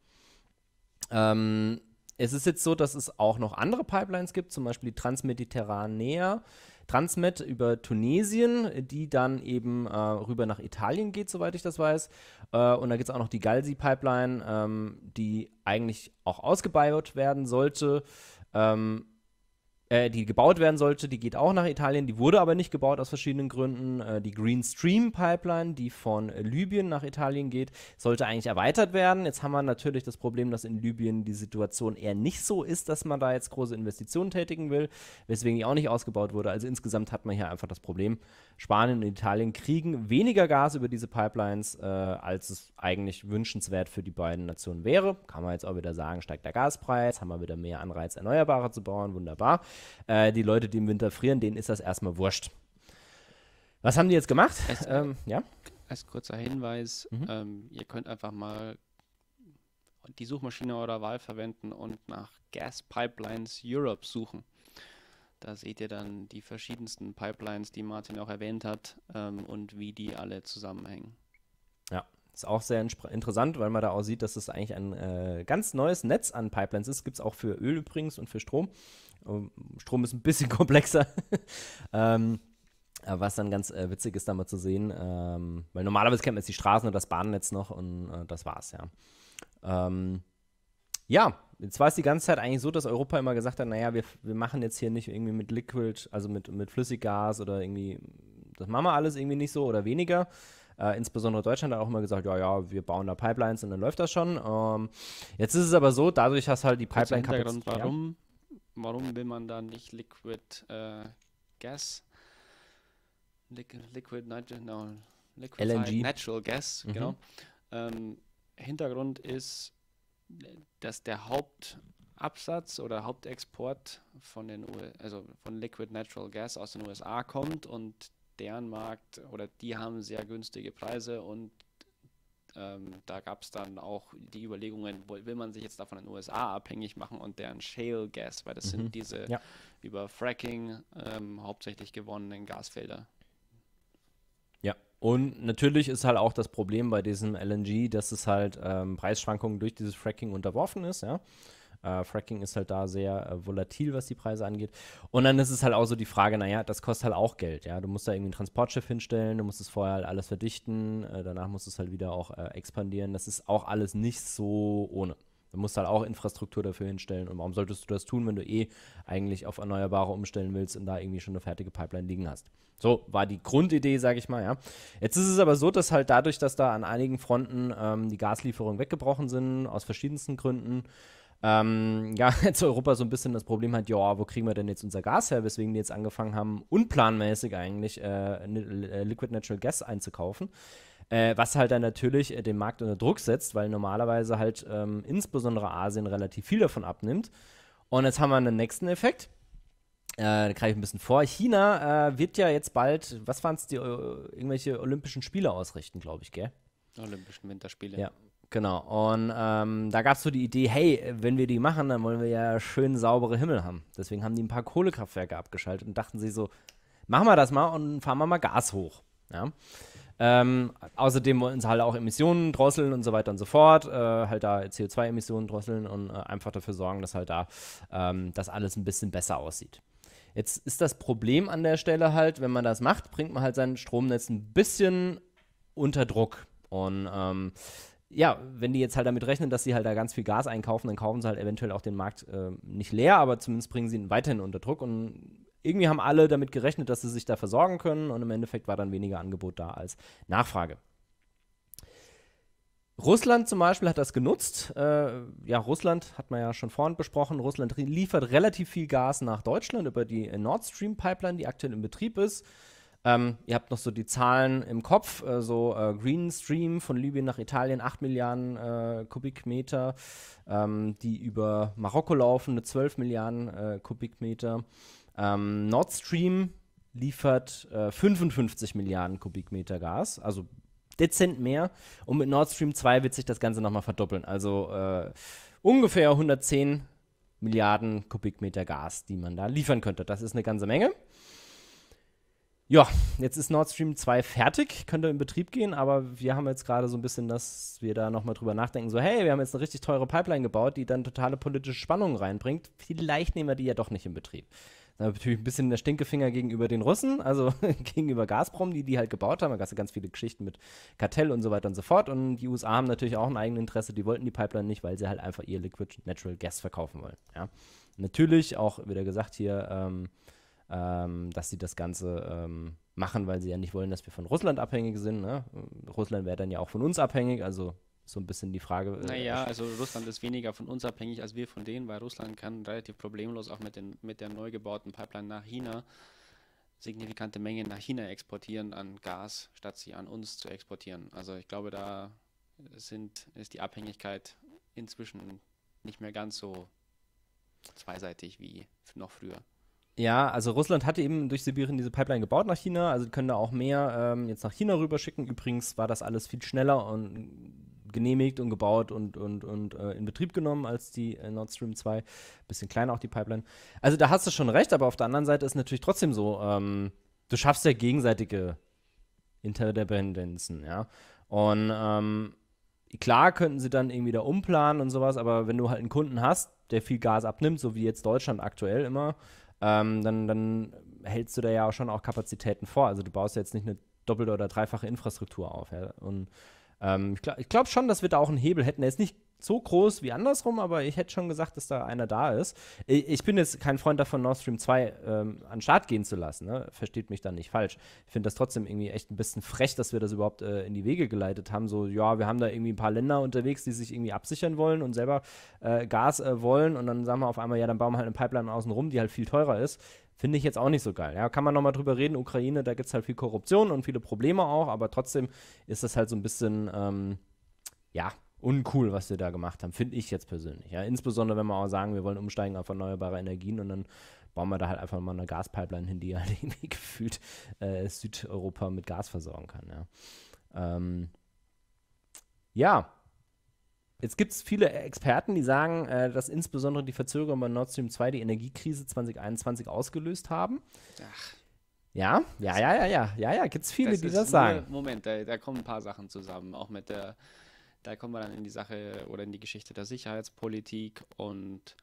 Ähm, es ist jetzt so, dass es auch noch andere Pipelines gibt, zum Beispiel die Transmediterranea, Transmed über Tunesien, die dann eben äh, rüber nach Italien geht, soweit ich das weiß. Äh, und da gibt es auch noch die Galsi-Pipeline, ähm, die eigentlich auch ausgebaut werden sollte. Ähm, äh, die gebaut werden sollte, die geht auch nach Italien, die wurde aber nicht gebaut aus verschiedenen Gründen. Äh, die Green Stream Pipeline, die von Libyen nach Italien geht, sollte eigentlich erweitert werden. Jetzt haben wir natürlich das Problem, dass in Libyen die Situation eher nicht so ist, dass man da jetzt große Investitionen tätigen will, weswegen die auch nicht ausgebaut wurde. Also insgesamt hat man hier einfach das Problem, Spanien und Italien kriegen weniger Gas über diese Pipelines, äh, als es eigentlich wünschenswert für die beiden Nationen wäre. Kann man jetzt auch wieder sagen, steigt der Gaspreis, haben wir wieder mehr Anreiz, Erneuerbare zu bauen, wunderbar. Äh, die Leute, die im Winter frieren, denen ist das erstmal wurscht. Was haben die jetzt gemacht? Als, ähm, ja? als kurzer Hinweis, mhm. ähm, ihr könnt einfach mal die Suchmaschine eurer Wahl verwenden und nach Gas Pipelines Europe suchen. Da seht ihr dann die verschiedensten Pipelines, die Martin auch erwähnt hat ähm, und wie die alle zusammenhängen. Ja, ist auch sehr interessant, weil man da auch sieht, dass es das eigentlich ein äh, ganz neues Netz an Pipelines ist. Gibt es auch für Öl übrigens und für Strom. Strom ist ein bisschen komplexer. ähm, was dann ganz äh, witzig ist, da mal zu sehen, ähm, weil normalerweise kennt man jetzt die Straßen und das Bahnnetz noch und äh, das war's, ja. Ähm, ja, jetzt war es die ganze Zeit eigentlich so, dass Europa immer gesagt hat, naja, wir, wir machen jetzt hier nicht irgendwie mit Liquid, also mit, mit Flüssiggas oder irgendwie, das machen wir alles irgendwie nicht so oder weniger. Äh, insbesondere Deutschland hat auch immer gesagt, ja, ja, wir bauen da Pipelines und dann läuft das schon. Ähm, jetzt ist es aber so, dadurch hast halt die Pipeline-Kapazität. Warum warum will man da nicht Liquid äh, Gas? Liquid Nitrogen, no, Liquid LNG. Natural Gas, mhm. genau. Ähm, Hintergrund ist, dass der Hauptabsatz oder Hauptexport von den U also von Liquid Natural Gas aus den USA kommt und deren Markt oder die haben sehr günstige Preise und ähm, da gab es dann auch die Überlegungen, will man sich jetzt davon in den USA abhängig machen und deren Shale Gas, weil das mhm. sind diese ja. über Fracking ähm, hauptsächlich gewonnenen Gasfelder. Ja, und natürlich ist halt auch das Problem bei diesem LNG, dass es halt ähm, Preisschwankungen durch dieses Fracking unterworfen ist, ja. Äh, Fracking ist halt da sehr äh, volatil, was die Preise angeht. Und dann ist es halt auch so die Frage, naja, das kostet halt auch Geld, ja. Du musst da irgendwie ein Transportschiff hinstellen, du musst es vorher halt alles verdichten, äh, danach musst du es halt wieder auch äh, expandieren. Das ist auch alles nicht so ohne. Du musst halt auch Infrastruktur dafür hinstellen. Und warum solltest du das tun, wenn du eh eigentlich auf Erneuerbare umstellen willst und da irgendwie schon eine fertige Pipeline liegen hast? So war die Grundidee, sage ich mal, ja. Jetzt ist es aber so, dass halt dadurch, dass da an einigen Fronten ähm, die Gaslieferungen weggebrochen sind, aus verschiedensten Gründen, ähm, ja, jetzt Europa so ein bisschen das Problem hat, ja, wo kriegen wir denn jetzt unser Gas her, weswegen die jetzt angefangen haben, unplanmäßig eigentlich äh, äh, Liquid Natural Gas einzukaufen. Äh, was halt dann natürlich äh, den Markt unter Druck setzt, weil normalerweise halt ähm, insbesondere Asien relativ viel davon abnimmt. Und jetzt haben wir einen nächsten Effekt. Äh, da greife ich ein bisschen vor. China äh, wird ja jetzt bald, was waren es, die äh, irgendwelche Olympischen Spiele ausrichten, glaube ich, gell? Olympischen Winterspiele. Ja. Genau. Und ähm, da gab es so die Idee, hey, wenn wir die machen, dann wollen wir ja schön saubere Himmel haben. Deswegen haben die ein paar Kohlekraftwerke abgeschaltet und dachten sie so, machen wir das mal und fahren wir mal Gas hoch. Ja. Ähm, außerdem wollten sie halt auch Emissionen drosseln und so weiter und so fort, äh, halt da CO2-Emissionen drosseln und äh, einfach dafür sorgen, dass halt da ähm, das alles ein bisschen besser aussieht. Jetzt ist das Problem an der Stelle halt, wenn man das macht, bringt man halt sein Stromnetz ein bisschen unter Druck. Und ähm, ja, wenn die jetzt halt damit rechnen, dass sie halt da ganz viel Gas einkaufen, dann kaufen sie halt eventuell auch den Markt äh, nicht leer, aber zumindest bringen sie ihn weiterhin unter Druck. Und irgendwie haben alle damit gerechnet, dass sie sich da versorgen können. Und im Endeffekt war dann weniger Angebot da als Nachfrage. Russland zum Beispiel hat das genutzt. Äh, ja, Russland hat man ja schon vorhin besprochen. Russland liefert relativ viel Gas nach Deutschland über die Nord Stream Pipeline, die aktuell in Betrieb ist. Ähm, ihr habt noch so die Zahlen im Kopf, äh, so äh, Green Stream von Libyen nach Italien, 8 Milliarden äh, Kubikmeter, ähm, die über Marokko laufen, 12 Milliarden äh, Kubikmeter. Ähm, Nord Stream liefert 55 äh, Milliarden Kubikmeter Gas, also dezent mehr. Und mit Nord Stream 2 wird sich das Ganze nochmal verdoppeln. Also äh, ungefähr 110 Milliarden Kubikmeter Gas, die man da liefern könnte. Das ist eine ganze Menge. Ja, jetzt ist Nord Stream 2 fertig, könnte in Betrieb gehen, aber wir haben jetzt gerade so ein bisschen, dass wir da nochmal drüber nachdenken, so hey, wir haben jetzt eine richtig teure Pipeline gebaut, die dann totale politische Spannungen reinbringt, vielleicht nehmen wir die ja doch nicht in Betrieb. Da natürlich ein bisschen der Stinkefinger gegenüber den Russen, also gegenüber Gazprom, die die halt gebaut haben. Da gab es ganz viele Geschichten mit Kartell und so weiter und so fort. Und die USA haben natürlich auch ein eigenes Interesse, die wollten die Pipeline nicht, weil sie halt einfach ihr Liquid Natural Gas verkaufen wollen. Ja. Natürlich, auch wieder gesagt hier, ähm, ähm, dass sie das Ganze ähm, machen, weil sie ja nicht wollen, dass wir von Russland abhängig sind. Ne? Russland wäre dann ja auch von uns abhängig, also so ein bisschen die Frage. Äh, naja, also Russland ist weniger von uns abhängig als wir von denen, weil Russland kann relativ problemlos auch mit, den, mit der neu gebauten Pipeline nach China signifikante Mengen nach China exportieren an Gas, statt sie an uns zu exportieren. Also ich glaube, da sind, ist die Abhängigkeit inzwischen nicht mehr ganz so zweiseitig wie noch früher. Ja, also Russland hatte eben durch Sibirien diese Pipeline gebaut nach China, also können da auch mehr ähm, jetzt nach China rüberschicken. Übrigens war das alles viel schneller und genehmigt und gebaut und, und, und äh, in Betrieb genommen als die äh, Nord Stream 2. Bisschen kleiner auch die Pipeline. Also da hast du schon recht, aber auf der anderen Seite ist natürlich trotzdem so, ähm, du schaffst ja gegenseitige Interdependenzen, ja. Und ähm, klar könnten sie dann irgendwie da umplanen und sowas, aber wenn du halt einen Kunden hast, der viel Gas abnimmt, so wie jetzt Deutschland aktuell immer, ähm, dann, dann hältst du da ja auch schon auch Kapazitäten vor. Also du baust ja jetzt nicht eine doppelte oder dreifache Infrastruktur auf. Ja? Und ähm, ich glaube glaub schon, dass wir da auch einen Hebel hätten. Er ist nicht so groß wie andersrum, aber ich hätte schon gesagt, dass da einer da ist. Ich bin jetzt kein Freund davon, Nord Stream 2 ähm, an den Start gehen zu lassen. Ne? Versteht mich da nicht falsch. Ich finde das trotzdem irgendwie echt ein bisschen frech, dass wir das überhaupt äh, in die Wege geleitet haben. So, ja, wir haben da irgendwie ein paar Länder unterwegs, die sich irgendwie absichern wollen und selber äh, Gas äh, wollen. Und dann sagen wir auf einmal, ja, dann bauen wir halt eine Pipeline außenrum, die halt viel teurer ist. Finde ich jetzt auch nicht so geil. Ja, kann man nochmal drüber reden. Ukraine, da gibt es halt viel Korruption und viele Probleme auch, aber trotzdem ist das halt so ein bisschen, ähm, ja, uncool, was wir da gemacht haben, finde ich jetzt persönlich. Ja, insbesondere wenn wir auch sagen, wir wollen umsteigen auf erneuerbare Energien und dann bauen wir da halt einfach mal eine Gaspipeline hin, die halt irgendwie gefühlt äh, Südeuropa mit Gas versorgen kann. Ja. Ähm, ja. Jetzt gibt es viele Experten, die sagen, äh, dass insbesondere die Verzögerung bei Nord Stream 2 die Energiekrise 2021 ausgelöst haben. Ach. Ja, ja, ja, ja, ja, ja, ja, gibt es viele, das die das sagen. Moment, da, da kommen ein paar Sachen zusammen, auch mit der da kommen wir dann in die Sache oder in die Geschichte der Sicherheitspolitik und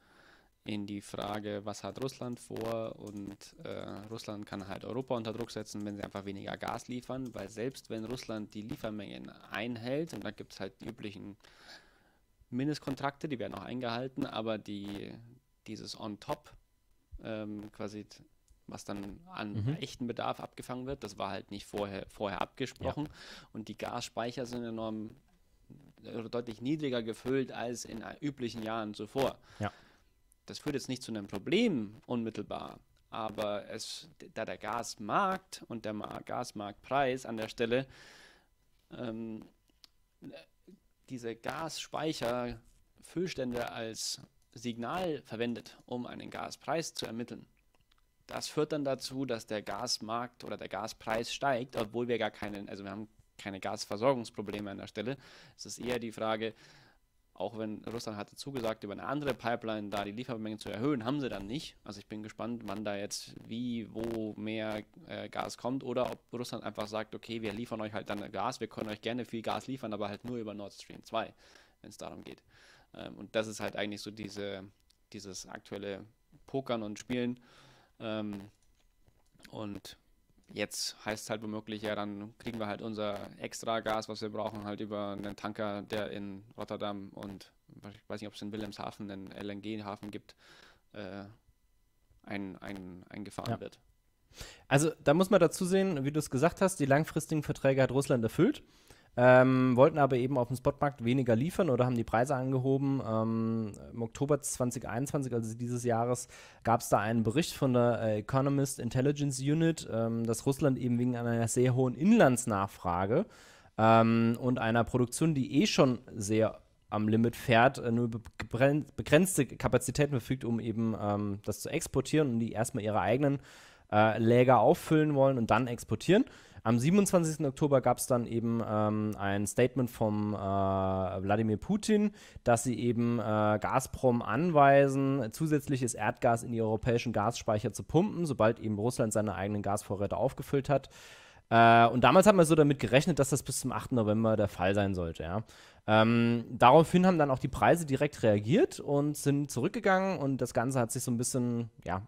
in die Frage, was hat Russland vor und äh, Russland kann halt Europa unter Druck setzen, wenn sie einfach weniger Gas liefern, weil selbst wenn Russland die Liefermengen einhält und da gibt es halt die üblichen Mindestkontrakte, die werden auch eingehalten, aber die, dieses on top ähm, quasi, was dann an mhm. echten Bedarf abgefangen wird, das war halt nicht vorher, vorher abgesprochen ja. und die Gasspeicher sind enorm deutlich niedriger gefüllt als in üblichen Jahren zuvor. Ja. Das führt jetzt nicht zu einem Problem unmittelbar, aber es, da der Gasmarkt und der Gasmarktpreis an der Stelle ähm, diese Gasspeicherfüllstände als Signal verwendet, um einen Gaspreis zu ermitteln. Das führt dann dazu, dass der Gasmarkt oder der Gaspreis steigt, obwohl wir gar keinen, also wir haben keine Gasversorgungsprobleme an der Stelle. Es ist eher die Frage, auch wenn Russland hatte zugesagt, über eine andere Pipeline da die Liefermengen zu erhöhen, haben sie dann nicht. Also ich bin gespannt, wann da jetzt wie, wo mehr äh, Gas kommt oder ob Russland einfach sagt, okay, wir liefern euch halt dann Gas, wir können euch gerne viel Gas liefern, aber halt nur über Nord Stream 2, wenn es darum geht. Ähm, und das ist halt eigentlich so diese, dieses aktuelle Pokern und Spielen. Ähm, und jetzt heißt halt womöglich, ja, dann kriegen wir halt unser extra Gas, was wir brauchen, halt über einen Tanker, der in Rotterdam und ich weiß nicht, ob es in Wilhelmshaven einen LNG-Hafen gibt, äh, ein, ein, eingefahren ja. wird. Also da muss man dazu sehen, wie du es gesagt hast, die langfristigen Verträge hat Russland erfüllt. Ähm, wollten aber eben auf dem Spotmarkt weniger liefern oder haben die Preise angehoben. Ähm, Im Oktober 2021, also dieses Jahres, gab es da einen Bericht von der äh, Economist Intelligence Unit, ähm, dass Russland eben wegen einer sehr hohen Inlandsnachfrage ähm, und einer Produktion, die eh schon sehr am Limit fährt, äh, nur begrenzte Kapazitäten verfügt, um eben ähm, das zu exportieren und die erstmal ihre eigenen äh, Läger auffüllen wollen und dann exportieren. Am 27. Oktober gab es dann eben ähm, ein Statement von äh, Wladimir Putin, dass sie eben äh, Gazprom anweisen, zusätzliches Erdgas in die europäischen Gasspeicher zu pumpen, sobald eben Russland seine eigenen Gasvorräte aufgefüllt hat. Äh, und damals hat man so damit gerechnet, dass das bis zum 8. November der Fall sein sollte. Ja? Ähm, daraufhin haben dann auch die Preise direkt reagiert und sind zurückgegangen und das Ganze hat sich so ein bisschen ja,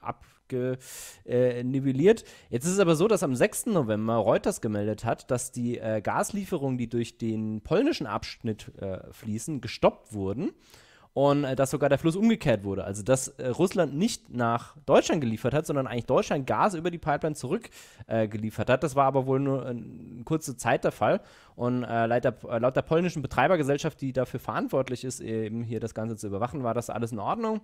abgenivelliert. Äh, Jetzt ist es aber so, dass am 6. November Reuters gemeldet hat, dass die äh, Gaslieferungen, die durch den polnischen Abschnitt äh, fließen, gestoppt wurden und äh, dass sogar der Fluss umgekehrt wurde. Also dass äh, Russland nicht nach Deutschland geliefert hat, sondern eigentlich Deutschland Gas über die Pipeline zurückgeliefert äh, hat. Das war aber wohl nur eine äh, kurze Zeit der Fall. Und äh, laut der, äh, laut, der, polnischen Betreibergesellschaft, die dafür verantwortlich ist, eben hier das Ganze zu überwachen, war das alles in Ordnung.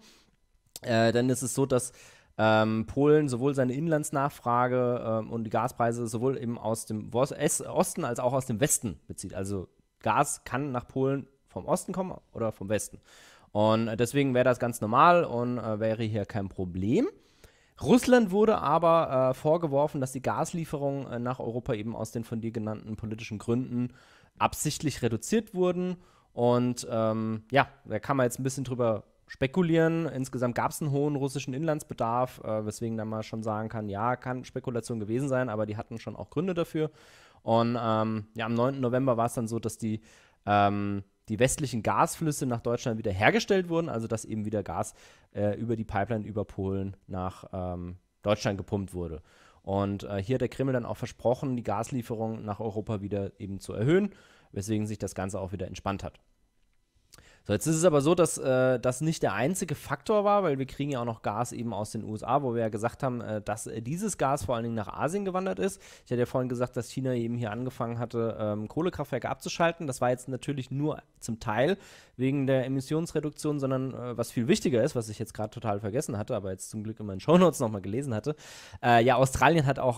denn es ist so, dass ähm, Polen sowohl seine Inlandsnachfrage ähm, und die Gaspreise sowohl eben aus dem Osten als auch aus dem Westen bezieht. Also Gas kann nach Polen vom Osten kommen oder vom Westen. Und äh, deswegen wäre das ganz normal und äh, wäre hier kein Problem. Russland wurde aber äh, vorgeworfen, dass die Gaslieferungen äh, nach Europa eben aus den von dir genannten politischen Gründen absichtlich reduziert wurden. Und ähm, ja, da kann man jetzt ein bisschen drüber spekulieren. Insgesamt gab es einen hohen russischen Inlandsbedarf, äh, weswegen dann mal schon sagen kann, ja, kann Spekulation gewesen sein, aber die hatten schon auch Gründe dafür. Und ähm, ja, am 9. November war es dann so, dass die ähm, die westlichen Gasflüsse nach Deutschland wieder hergestellt wurden, also dass eben wieder Gas äh, über die Pipeline über Polen nach ähm, Deutschland gepumpt wurde. Und äh, hier hat der Kreml dann auch versprochen, die Gaslieferung nach Europa wieder eben zu erhöhen, weswegen sich das Ganze auch wieder entspannt hat. So, jetzt ist es aber so, dass äh, das nicht der einzige Faktor war, weil wir kriegen ja auch noch Gas eben aus den USA, wo wir ja gesagt haben, äh, dass äh, dieses Gas vor allen Dingen nach Asien gewandert ist. Ich hatte ja vorhin gesagt, dass China eben hier angefangen hatte, ähm, Kohlekraftwerke abzuschalten. Das war jetzt natürlich nur zum Teil wegen der Emissionsreduktion, sondern äh, was viel wichtiger ist, was ich jetzt gerade total vergessen hatte, aber jetzt zum Glück in meinen Shownotes nochmal gelesen hatte. Äh, ja, Australien hat auch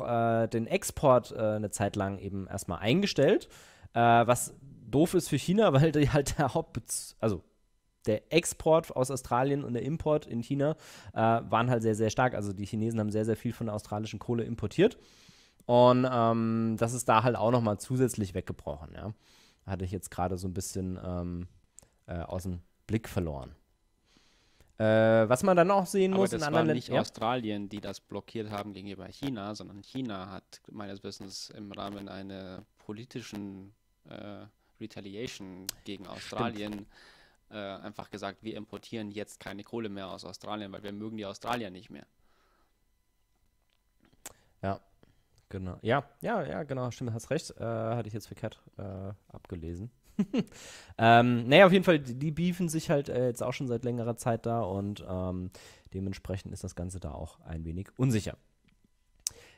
den Export eine Zeit lang eben erstmal eingestellt was doof ist für China, weil die halt der Haupt, also der Export aus Australien und der Import in China äh, waren halt sehr, sehr stark. Also die Chinesen haben sehr, sehr viel von der australischen Kohle importiert. Und ähm, das ist da halt auch nochmal zusätzlich weggebrochen, ja. Hatte ich jetzt gerade so ein bisschen ähm, äh, aus dem Blick verloren. Äh, was man dann auch sehen Aber muss in anderen Ländern. nicht ja? Australien, die das blockiert haben gegenüber China, sondern China hat meines Wissens im Rahmen einer politischen äh, Retaliation gegen Australien äh, einfach gesagt, wir importieren jetzt keine Kohle mehr aus Australien, weil wir mögen die Australier nicht mehr. Ja, genau. Ja, ja, ja, genau, stimmt, hast recht. Äh, hatte ich jetzt verkehrt äh, abgelesen. ähm, naja, auf jeden Fall, die, die beefen sich halt äh, jetzt auch schon seit längerer Zeit da und ähm, dementsprechend ist das Ganze da auch ein wenig unsicher.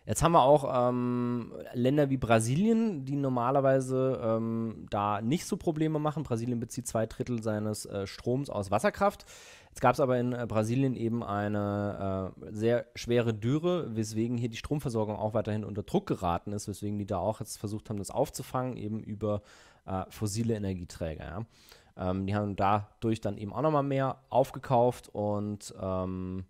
Jetzt haben wir auch ähm, Länder wie Brasilien, die normalerweise ähm, da nicht so Probleme machen. Brasilien bezieht zwei Drittel seines äh, Stroms aus Wasserkraft. Jetzt gab es aber in äh, Brasilien eben eine äh, sehr schwere Dürre, weswegen hier die Stromversorgung auch weiterhin unter Druck geraten ist, weswegen die da auch jetzt versucht haben, das aufzufangen, eben über äh, fossile Energieträger. Ja. Ähm, die haben dadurch dann eben auch nochmal mehr aufgekauft und ähm,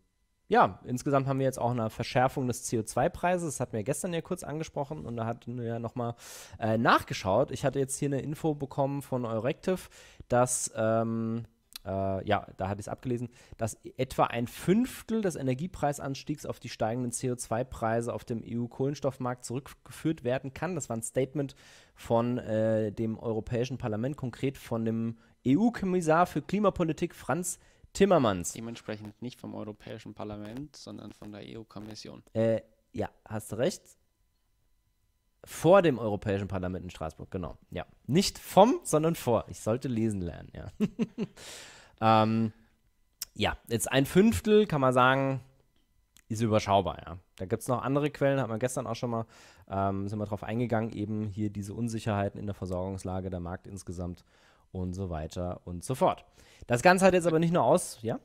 ja, insgesamt haben wir jetzt auch eine Verschärfung des CO2-Preises. Das hatten wir gestern ja kurz angesprochen und da hatten wir ja nochmal äh, nachgeschaut. Ich hatte jetzt hier eine Info bekommen von Eurektiv, dass, ähm, äh, ja, da hatte ich es abgelesen, dass etwa ein Fünftel des Energiepreisanstiegs auf die steigenden CO2-Preise auf dem EU-Kohlenstoffmarkt zurückgeführt werden kann. Das war ein Statement von äh, dem Europäischen Parlament, konkret von dem EU-Kommissar für Klimapolitik Franz Timmermans. Dementsprechend nicht vom Europäischen Parlament, sondern von der EU-Kommission. Äh, ja, hast du recht. Vor dem Europäischen Parlament in Straßburg, genau. Ja. Nicht vom, sondern vor. Ich sollte lesen lernen, ja. ähm, ja, jetzt ein Fünftel, kann man sagen, ist überschaubar, ja. Da gibt es noch andere Quellen, hat man gestern auch schon mal, ähm, sind wir drauf eingegangen, eben hier diese Unsicherheiten in der Versorgungslage, der Markt insgesamt und so weiter und so fort. Das Ganze hat jetzt aber nicht nur aus, ja?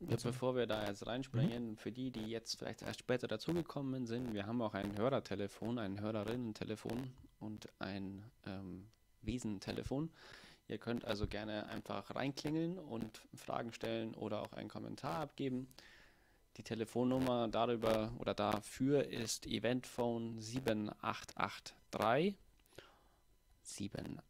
Jetzt bevor wir da jetzt reinspringen, mhm. für die, die jetzt vielleicht erst später dazugekommen sind, wir haben auch ein Hörertelefon, ein Hörerinnentelefon und ein ähm, Wesentelefon. Ihr könnt also gerne einfach reinklingeln und Fragen stellen oder auch einen Kommentar abgeben. Die Telefonnummer darüber oder dafür ist Eventphone 7883 7883.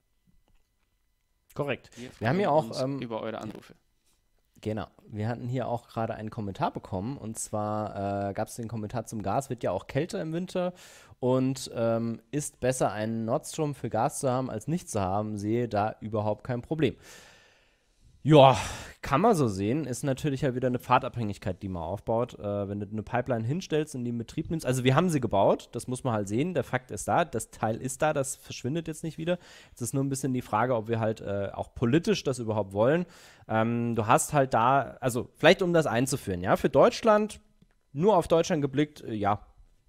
Korrekt. Wir, wir haben ja auch ähm, über eure Anrufe. Genau. Wir hatten hier auch gerade einen Kommentar bekommen. Und zwar äh, gab es den Kommentar zum Gas, wird ja auch kälter im Winter. Und ähm, ist besser, einen Nordstrom für Gas zu haben, als nicht zu haben, sehe da überhaupt kein Problem. Ja, kann man so sehen. Ist natürlich ja halt wieder eine Fahrtabhängigkeit, die man aufbaut. Äh, wenn du eine Pipeline hinstellst und die in Betrieb nimmst. Also, wir haben sie gebaut. Das muss man halt sehen. Der Fakt ist da. Das Teil ist da. Das verschwindet jetzt nicht wieder. Es ist nur ein bisschen die Frage, ob wir halt äh, auch politisch das überhaupt wollen. Ähm, du hast halt da, also, vielleicht um das einzuführen, ja, für Deutschland. Nur auf Deutschland geblickt, äh, ja,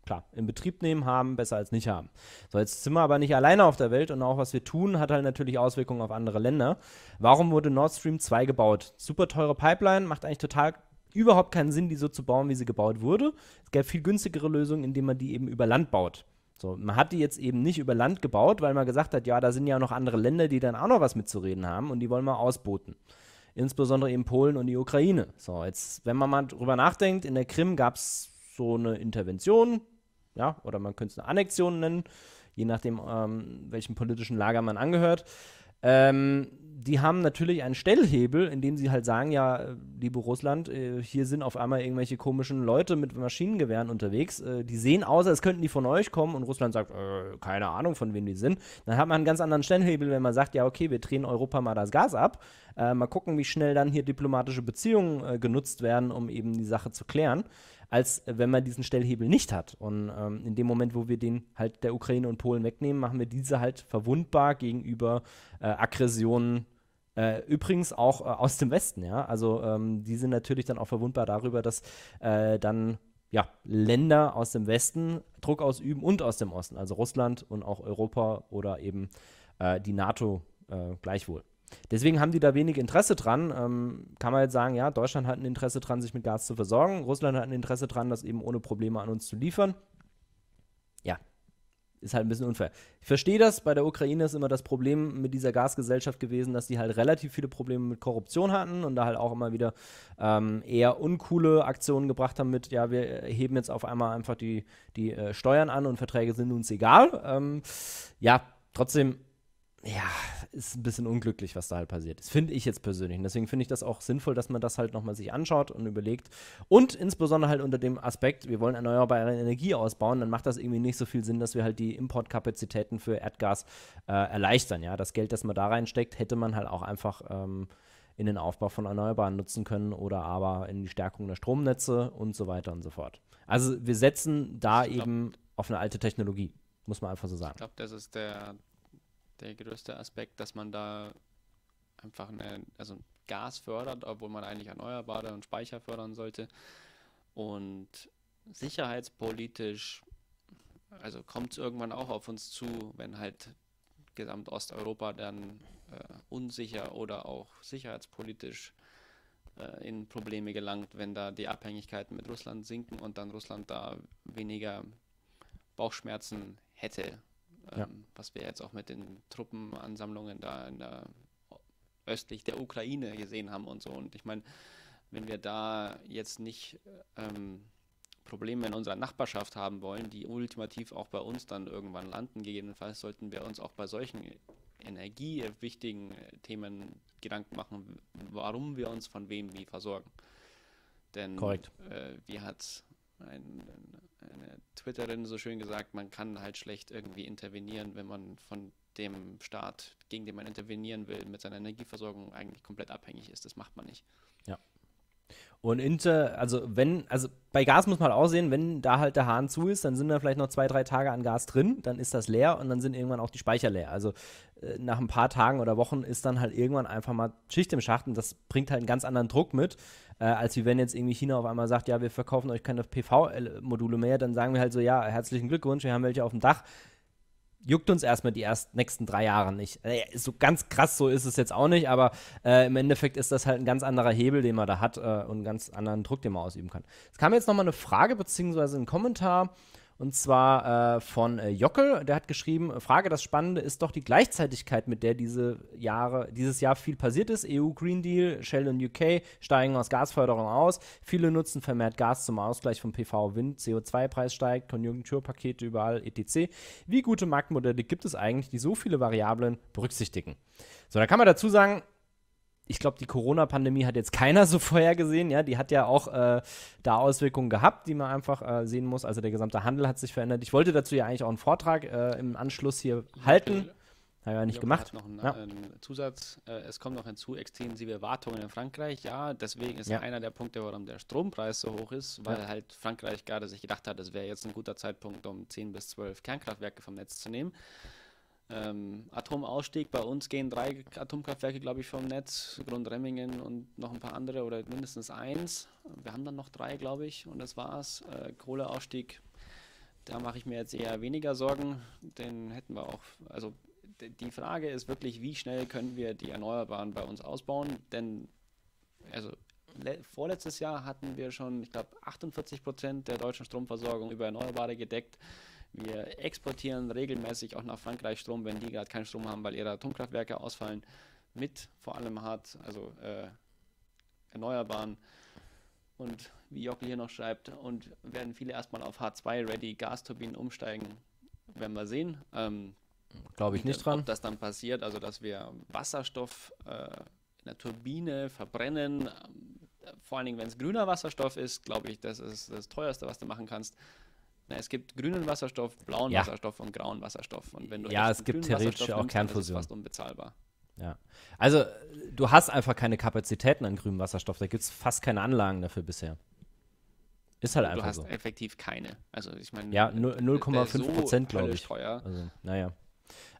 klar, in Betrieb nehmen haben, besser als nicht haben. So, jetzt sind wir aber nicht alleine auf der Welt und auch was wir tun, hat halt natürlich Auswirkungen auf andere Länder. Warum wurde Nord Stream 2 gebaut? Super teure Pipeline, macht eigentlich total überhaupt keinen Sinn, die so zu bauen, wie sie gebaut wurde. Es gäbe viel günstigere Lösungen, indem man die eben über Land baut. So, man hat die jetzt eben nicht über Land gebaut, weil man gesagt hat, ja, da sind ja noch andere Länder, die dann auch noch was mitzureden haben und die wollen wir ausboten insbesondere eben Polen und die Ukraine. So, jetzt, wenn man mal drüber nachdenkt, in der Krim gab es so eine Intervention, ja, oder man könnte es eine Annexion nennen, je nachdem, ähm, welchem politischen Lager man angehört. Ähm, die haben natürlich einen Stellhebel, indem sie halt sagen, ja, äh, liebe Russland, äh, hier sind auf einmal irgendwelche komischen Leute mit Maschinengewehren unterwegs. Äh, die sehen aus, als könnten die von euch kommen und Russland sagt, äh, keine Ahnung, von wem die sind. Dann hat man einen ganz anderen Stellhebel, wenn man sagt, ja, okay, wir drehen Europa mal das Gas ab. Äh, mal gucken, wie schnell dann hier diplomatische Beziehungen äh, genutzt werden, um eben die Sache zu klären als wenn man diesen Stellhebel nicht hat. Und ähm, in dem Moment, wo wir den halt der Ukraine und Polen wegnehmen, machen wir diese halt verwundbar gegenüber äh, Aggressionen äh, übrigens auch äh, aus dem Westen, ja. Also ähm, die sind natürlich dann auch verwundbar darüber, dass äh, dann ja, Länder aus dem Westen Druck ausüben und aus dem Osten, also Russland und auch Europa oder eben äh, die NATO äh, gleichwohl. Deswegen haben die da wenig Interesse dran. Ähm, kann man jetzt sagen, ja, Deutschland hat ein Interesse dran, sich mit Gas zu versorgen. Russland hat ein Interesse dran, das eben ohne Probleme an uns zu liefern. Ja, ist halt ein bisschen unfair. Ich verstehe das. Bei der Ukraine ist immer das Problem mit dieser Gasgesellschaft gewesen, dass die halt relativ viele Probleme mit Korruption hatten und da halt auch immer wieder ähm, eher uncoole Aktionen gebracht haben mit, ja, wir heben jetzt auf einmal einfach die, die äh, Steuern an und Verträge sind uns egal. Ähm, ja, trotzdem ja, ist ein bisschen unglücklich, was da halt passiert ist. Finde ich jetzt persönlich. Und deswegen finde ich das auch sinnvoll, dass man das halt nochmal sich anschaut und überlegt. Und insbesondere halt unter dem Aspekt, wir wollen erneuerbare Energie ausbauen, dann macht das irgendwie nicht so viel Sinn, dass wir halt die Importkapazitäten für Erdgas äh, erleichtern. Ja, das Geld, das man da reinsteckt, hätte man halt auch einfach. Ähm, in den Aufbau von Erneuerbaren nutzen können oder aber in die Stärkung der Stromnetze und so weiter und so fort. Also wir setzen da glaub, eben auf eine alte Technologie, muss man einfach so sagen. Ich glaube, das ist der, der größte Aspekt, dass man da einfach eine, also Gas fördert, obwohl man eigentlich Erneuerbare und Speicher fördern sollte. Und sicherheitspolitisch, also kommt es irgendwann auch auf uns zu, wenn halt gesamt Osteuropa dann äh, unsicher oder auch sicherheitspolitisch äh, in Probleme gelangt, wenn da die Abhängigkeiten mit Russland sinken und dann Russland da weniger Bauchschmerzen hätte ähm, ja. was wir jetzt auch mit den Truppenansammlungen da der, östlich der Ukraine gesehen haben und so. Und ich meine, wenn wir da jetzt nicht ähm, Probleme in unserer Nachbarschaft haben wollen, die ultimativ auch bei uns dann irgendwann landen, gegebenenfalls sollten wir uns auch bei solchen energiewichtigen äh, Themen Gedanken machen, warum wir uns von wem wie versorgen. Denn Äh, wie hat ein, ein eine Twitterin so schön gesagt, man kann halt schlecht irgendwie intervenieren, wenn man von dem Staat, gegen den man intervenieren will, mit seiner Energieversorgung eigentlich komplett abhängig ist. Das macht man nicht. Und Inter, also wenn, also bei Gas muss man halt auch sehen, wenn da halt der Hahn zu ist, dann sind da vielleicht noch zwei, drei Tage an Gas drin, dann ist das leer und dann sind irgendwann auch die Speicher leer. Also äh, nach ein paar Tagen oder Wochen ist dann halt irgendwann einfach mal Schicht im Schacht und das bringt halt einen ganz anderen Druck mit, äh, als wie wenn jetzt irgendwie China auf einmal sagt, ja, wir verkaufen euch keine PV-Module mehr, dann sagen wir halt so, ja, herzlichen Glückwunsch, wir haben welche auf dem Dach juckt uns erstmal die ersten, nächsten drei Jahre nicht. Äh, so ganz krass, so ist es jetzt auch nicht, aber äh, im Endeffekt ist das halt ein ganz anderer Hebel, den man da hat äh, und einen ganz anderen Druck, den man ausüben kann. Es kam jetzt nochmal eine Frage beziehungsweise ein Kommentar und zwar äh, von äh, Jockel, der hat geschrieben, Frage, das Spannende ist doch die Gleichzeitigkeit, mit der diese Jahre, dieses Jahr viel passiert ist. EU Green Deal, Shell und UK steigen aus Gasförderung aus. Viele nutzen vermehrt Gas zum Ausgleich von PV, Wind, CO2-Preis steigt, Konjunkturpakete überall, etc. Wie gute Marktmodelle gibt es eigentlich, die so viele Variablen berücksichtigen? So, da kann man dazu sagen, ich glaube, die Corona-Pandemie hat jetzt keiner so vorhergesehen. Ja, die hat ja auch äh, da Auswirkungen gehabt, die man einfach äh, sehen muss. Also der gesamte Handel hat sich verändert. Ich wollte dazu ja eigentlich auch einen Vortrag äh, im Anschluss hier halten. Habe ich ja nicht gemacht. Noch einen, ja. Äh, einen Zusatz. Äh, es kommt noch hinzu, extensive Wartungen in Frankreich. Ja, deswegen ist ja. einer der Punkte, warum der Strompreis so hoch ist, weil ja. halt Frankreich gerade sich gedacht hat, es wäre jetzt ein guter Zeitpunkt, um 10 bis 12 Kernkraftwerke vom Netz zu nehmen ähm, Atomausstieg. Bei uns gehen drei Atomkraftwerke, glaube ich, vom Netz, Grundremmingen und noch ein paar andere oder mindestens eins. Wir haben dann noch drei, glaube ich, und das war's. Äh, Kohleausstieg, da mache ich mir jetzt eher weniger Sorgen, denn hätten wir auch, also die Frage ist wirklich, wie schnell können wir die Erneuerbaren bei uns ausbauen, denn also vorletztes Jahr hatten wir schon, ich glaube, 48 Prozent der deutschen Stromversorgung über Erneuerbare gedeckt. Wir exportieren regelmäßig auch nach Frankreich Strom, wenn die gerade keinen Strom haben, weil ihre Atomkraftwerke ausfallen, mit vor allem hart, also äh, Erneuerbaren. Und wie Jockel hier noch schreibt, und werden viele erstmal auf H2-Ready Gasturbinen umsteigen, werden wir sehen. Ähm, Glaube ich nicht dran. Ob das dann passiert, also dass wir Wasserstoff äh, in der Turbine verbrennen, vor allen Dingen, wenn es grüner Wasserstoff ist, glaube ich, das ist das teuerste, was du machen kannst. Na, es gibt grünen Wasserstoff, blauen ja. Wasserstoff und grauen Wasserstoff. Und wenn du ja, es gibt theoretisch auch nimmst, Kernfusion. Das ist fast unbezahlbar. Ja. Also, du hast einfach keine Kapazitäten an grünem Wasserstoff. Da gibt es fast keine Anlagen dafür bisher. Ist halt einfach so. Du hast effektiv keine. Also, ich meine. Ja, 0,5 so Prozent, glaube ich. Teuer. Also, naja.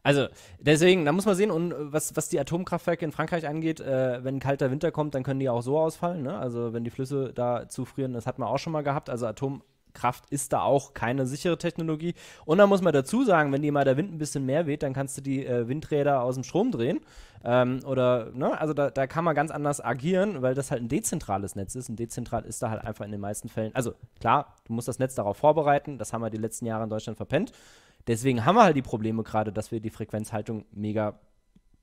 Also, deswegen, da muss man sehen, und äh, was, was die Atomkraftwerke in Frankreich angeht, äh, wenn ein kalter Winter kommt, dann können die auch so ausfallen. Ne? Also, wenn die Flüsse da zufrieren, das hat man auch schon mal gehabt. Also, Atom Kraft ist da auch keine sichere Technologie. Und dann muss man dazu sagen, wenn dir mal der Wind ein bisschen mehr weht, dann kannst du die äh, Windräder aus dem Strom drehen. Ähm, oder, ne, also da, da kann man ganz anders agieren, weil das halt ein dezentrales Netz ist. Und dezentral ist da halt einfach in den meisten Fällen. Also klar, du musst das Netz darauf vorbereiten. Das haben wir die letzten Jahre in Deutschland verpennt. Deswegen haben wir halt die Probleme gerade, dass wir die Frequenzhaltung mega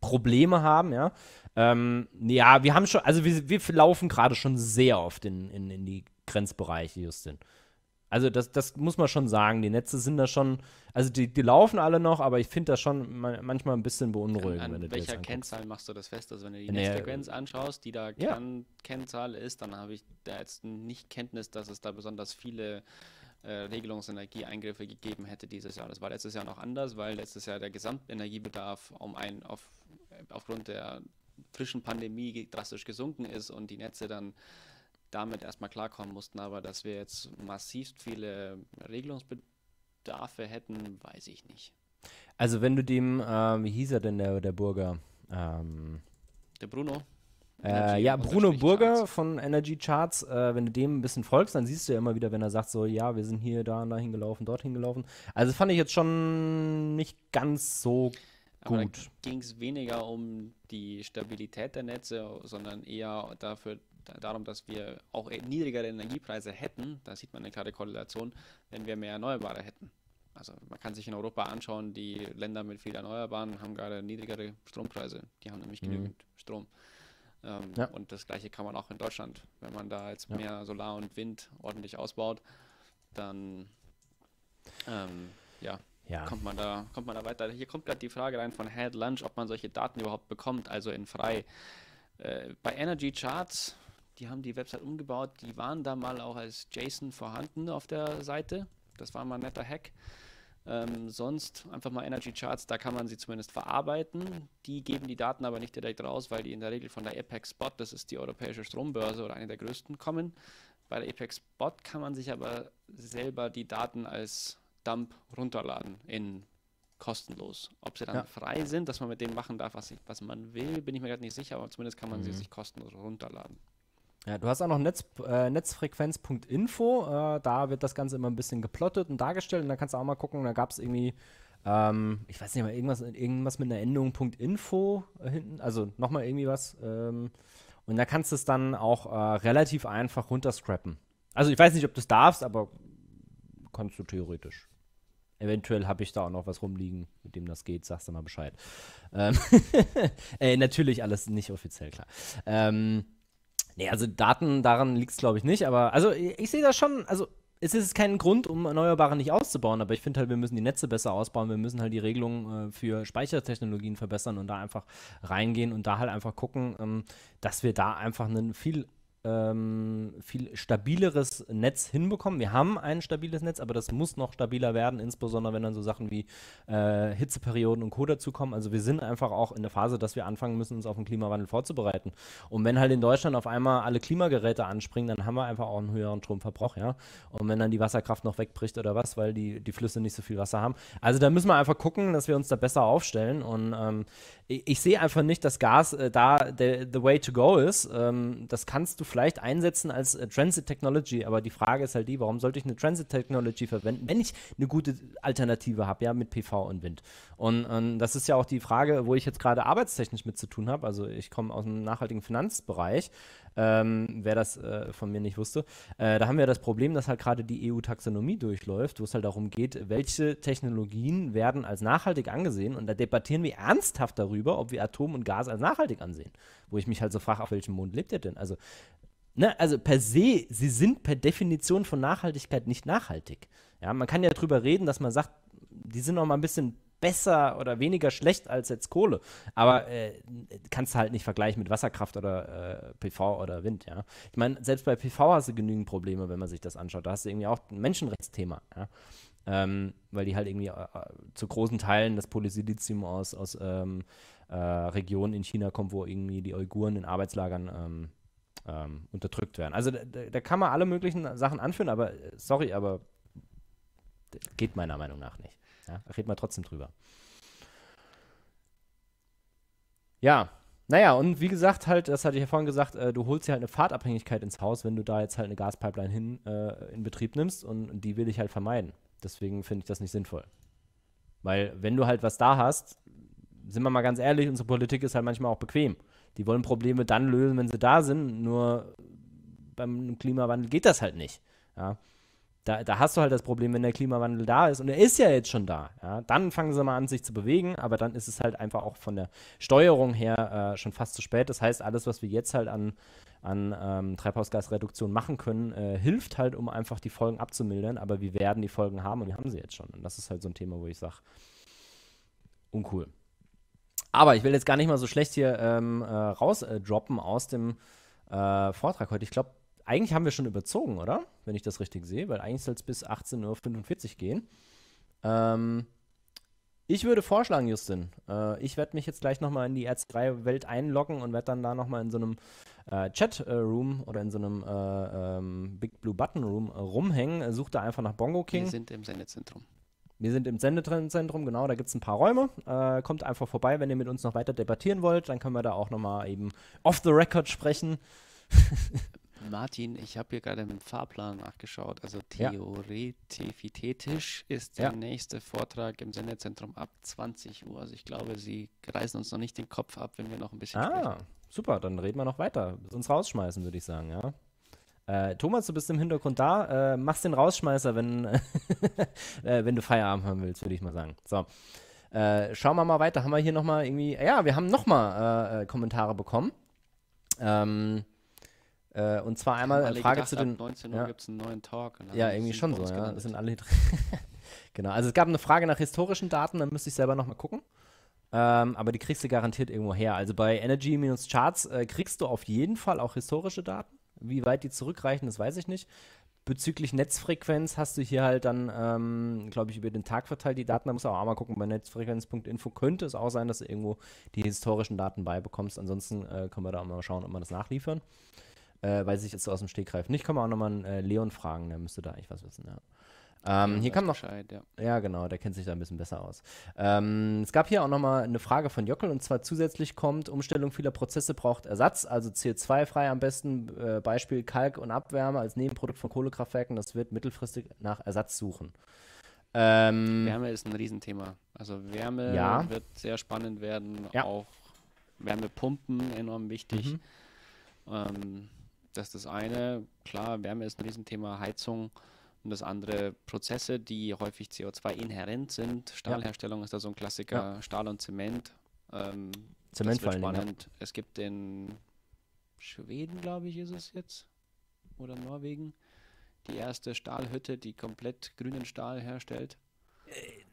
Probleme haben, ja. Ähm, ja, wir haben schon, also wir, wir laufen gerade schon sehr oft in, in, in die Grenzbereiche, Justin. Also das, das muss man schon sagen. Die Netze sind da schon, also die, die laufen alle noch, aber ich finde das schon manchmal ein bisschen beunruhigend. An, an welcher Kennzahl machst du das fest? Also wenn du die Netzfrequenz ja. anschaust, die da ja. Kennzahl ist, dann habe ich da jetzt nicht Kenntnis, dass es da besonders viele äh, Regelungsenergieeingriffe gegeben hätte dieses Jahr. Das war letztes Jahr noch anders, weil letztes Jahr der Gesamtenergiebedarf um ein, auf, aufgrund der frischen Pandemie drastisch gesunken ist und die Netze dann damit erstmal klarkommen mussten. Aber dass wir jetzt massivst viele Regelungsbedarfe hätten, weiß ich nicht. Also wenn du dem, äh, wie hieß er denn der, der Burger? Ähm, der Bruno. Äh, ja, Bruno Burger Charts. von Energy Charts, äh, wenn du dem ein bisschen folgst, dann siehst du ja immer wieder, wenn er sagt, so, ja, wir sind hier, da, da hingelaufen, dorthin gelaufen. Also fand ich jetzt schon nicht ganz so gut. Ging es weniger um die Stabilität der Netze, sondern eher dafür, darum, dass wir auch e- niedrigere Energiepreise hätten, da sieht man eine klare Korrelation, wenn wir mehr Erneuerbare hätten. Also man kann sich in Europa anschauen, die Länder mit viel Erneuerbaren haben gerade niedrigere Strompreise. Die haben nämlich mhm. genügend Strom. Ähm, ja. Und das gleiche kann man auch in Deutschland. Wenn man da jetzt ja. mehr Solar und Wind ordentlich ausbaut, dann ähm, ja, ja. Kommt, man da, kommt man da weiter. Hier kommt gerade die Frage rein von Head Lunch, ob man solche Daten überhaupt bekommt, also in frei. Äh, bei Energy Charts die haben die Website umgebaut. Die waren da mal auch als JSON vorhanden auf der Seite. Das war mal ein netter Hack. Ähm, sonst einfach mal Energy Charts, da kann man sie zumindest verarbeiten. Die geben die Daten aber nicht direkt raus, weil die in der Regel von der Apex Spot, das ist die europäische Strombörse oder eine der größten, kommen. Bei der Apex Spot kann man sich aber selber die Daten als Dump runterladen in kostenlos. Ob sie dann ja. frei sind, dass man mit denen machen darf, was, ich, was man will, bin ich mir gerade nicht sicher, aber zumindest kann man mhm. sie sich kostenlos runterladen. Ja, du hast auch noch Netz, äh, netzfrequenz.info, äh, da wird das Ganze immer ein bisschen geplottet und dargestellt und da kannst du auch mal gucken, da gab es irgendwie, ähm, ich weiß nicht mal, irgendwas, irgendwas mit einer Endung .info äh, hinten, also nochmal irgendwie was ähm, und da kannst du es dann auch äh, relativ einfach runterscrappen. Also ich weiß nicht, ob du es darfst, aber kannst du theoretisch. Eventuell habe ich da auch noch was rumliegen, mit dem das geht, sagst du mal Bescheid. Ähm, äh, natürlich alles nicht offiziell, klar. Ähm, Nee, also Daten, daran liegt es, glaube ich, nicht. Aber also ich sehe das schon, also es ist kein Grund, um Erneuerbare nicht auszubauen, aber ich finde halt, wir müssen die Netze besser ausbauen, wir müssen halt die Regelungen äh, für Speichertechnologien verbessern und da einfach reingehen und da halt einfach gucken, ähm, dass wir da einfach einen viel ähm, viel stabileres Netz hinbekommen. Wir haben ein stabiles Netz, aber das muss noch stabiler werden, insbesondere wenn dann so Sachen wie äh, Hitzeperioden und Co. dazukommen. Also wir sind einfach auch in der Phase, dass wir anfangen müssen, uns auf den Klimawandel vorzubereiten. Und wenn halt in Deutschland auf einmal alle Klimageräte anspringen, dann haben wir einfach auch einen höheren Stromverbrauch, ja. Und wenn dann die Wasserkraft noch wegbricht oder was, weil die, die Flüsse nicht so viel Wasser haben. Also da müssen wir einfach gucken, dass wir uns da besser aufstellen. Und ähm, ich, ich sehe einfach nicht, dass Gas äh, da the, the way to go ist. Ähm, das kannst du vielleicht einsetzen als äh, Transit Technology, aber die Frage ist halt die, warum sollte ich eine Transit Technology verwenden, wenn ich eine gute Alternative habe, ja, mit PV und Wind. Und, und ähm, das ist ja auch die Frage, wo ich jetzt gerade arbeitstechnisch mit zu tun habe. Also ich komme aus einem nachhaltigen Finanzbereich. Ähm, wer das äh, von mir nicht wusste, äh, da haben wir das Problem, dass halt gerade die EU-Taxonomie durchläuft, wo es halt darum geht, welche Technologien werden als nachhaltig angesehen und da debattieren wir ernsthaft darüber, ob wir Atom und Gas als nachhaltig ansehen. Wo ich mich halt so frage, auf welchem Mond lebt ihr denn? Also ne, also per se, sie sind per Definition von Nachhaltigkeit nicht nachhaltig. Ja, man kann ja drüber reden, dass man sagt, die sind noch mal ein bisschen besser oder weniger schlecht als jetzt Kohle. Aber äh, kannst du halt nicht vergleichen mit Wasserkraft oder äh, PV oder Wind, ja. Ich meine, selbst bei PV hast du genügend Probleme, wenn man sich das anschaut. Da hast du irgendwie auch ein Menschenrechtsthema, ja. Ähm, weil die halt irgendwie äh, äh zu großen Teilen das Polysilizium aus, aus ähm, äh, Regionen in China kommt, wo irgendwie die Uiguren in Arbeitslagern ähm, ähm, unterdrückt werden. Also da, da, kann man alle möglichen Sachen anführen, aber äh, sorry, aber geht meiner Meinung nach nicht. Ja, reden wir trotzdem drüber. Ja, naja, und wie gesagt, halt, das hatte ich ja vorhin gesagt, äh, du holst dir halt eine Fahrtabhängigkeit ins Haus, wenn du da jetzt halt eine Gaspipeline hin äh, in Betrieb nimmst und, und die will ich halt vermeiden. Deswegen finde ich das nicht sinnvoll. Weil wenn du halt was da hast, sind wir mal ganz ehrlich, unsere Politik ist halt manchmal auch bequem. Die wollen Probleme dann lösen, wenn sie da sind. Nur beim Klimawandel geht das halt nicht. Ja. Da, da, hast du halt das Problem, wenn der Klimawandel da ist und er ist ja jetzt schon da. Ja, dann fangen sie mal an, sich zu bewegen, aber dann ist es halt einfach auch von der Steuerung her äh, schon fast zu spät. Das heißt, alles, was wir jetzt halt an, an ähm, Treibhausgasreduktion machen können, äh, hilft halt, um einfach die Folgen abzumildern, aber wir werden die Folgen haben und wir haben sie jetzt schon. Und das ist halt so ein Thema, wo ich sage, uncool. Aber ich will jetzt gar nicht mal so schlecht hier ähm, äh, rausdroppen äh, aus dem äh, Vortrag heute. Ich glaube, eigentlich haben wir schon überzogen, oder? Wenn ich das richtig sehe, weil eigentlich soll es bis 18.45 Uhr gehen. Ähm, ich würde vorschlagen, Justin, äh, ich werde mich jetzt gleich nochmal in die Ärzte-3-Welt einloggen und werde dann da nochmal in so einem äh, Chat-Room äh, oder in so einem äh, ähm, Big Blue Button Room äh, rumhängen. Such da einfach nach Bongo King. Wir sind im Sendezentrum. Wir sind im Sendezentrum, genau, da gibt es ein paar Räume. Äh, kommt einfach vorbei, wenn ihr mit uns noch weiter debattieren wollt, dann können wir da auch nochmal eben off the record sprechen. Martin, ich habe hier gerade im Fahrplan nachgeschaut. Also theoretisch ja. ist der ja. nächste Vortrag im Sendezentrum ab 20 Uhr. Also ich glaube, Sie reißen uns noch nicht den Kopf ab, wenn wir noch ein bisschen ah, sprechen. super, dann reden wir noch weiter. uns rausschmeißen, würde ich sagen, ja. Äh, Thomas, du bist im Hintergrund da. Äh, machst den Rausschmeißer, wenn, äh, wenn du Feierabend haben willst, würde ich mal sagen. So. Äh, schauen wir mal weiter. Haben wir hier nochmal irgendwie. Ja, wir haben nochmal äh, äh, Kommentare bekommen. Ähm, äh, und zwar einmal eine Frage gedacht, zu den. 19 Uhr ja. gibt es einen neuen Talk. ja, irgendwie schon so. Ja. Das sind alle genau. Also es gab eine Frage nach historischen Daten, dann müsste ich selber nochmal gucken. Ähm, aber die kriegst du garantiert irgendwo her. Also bei Energy-Charts äh, kriegst du auf jeden Fall auch historische Daten. Wie weit die zurückreichen, das weiß ich nicht. Bezüglich Netzfrequenz hast du hier halt dann, ähm, glaube ich, über den Tag verteilt die Daten. Da musst du auch mal gucken, bei netzfrequenz.info könnte es auch sein, dass du irgendwo die historischen Daten beibekommst. Ansonsten äh, können wir da mal schauen, ob wir das nachliefern. Äh, weiß ich jetzt so aus dem Stegreif nicht. Kann man auch nochmal einen äh, Leon fragen, der müsste da eigentlich was wissen, ja. Ähm, ja, hier kam noch. Bescheid, ja. ja. genau, der kennt sich da ein bisschen besser aus. Ähm, es gab hier auch nochmal eine Frage von Jockel und zwar zusätzlich kommt: Umstellung vieler Prozesse braucht Ersatz, also CO2-frei am besten. Äh, Beispiel Kalk und Abwärme als Nebenprodukt von Kohlekraftwerken. Das wird mittelfristig nach Ersatz suchen. Ähm, Wärme ist ein Riesenthema. Also, Wärme ja. wird sehr spannend werden. Auch Wärmepumpen enorm wichtig. Mhm. Ähm, das ist das eine. Klar, Wärme ist ein Riesenthema. Heizung und das andere Prozesse, die häufig CO2-inhärent sind. Stahlherstellung ja. ist da so ein Klassiker, ja. Stahl und Zement. Ähm, Zement vor allem. Ja. Es gibt in Schweden, glaube ich, ist es jetzt, oder Norwegen, die erste Stahlhütte, die komplett grünen Stahl herstellt.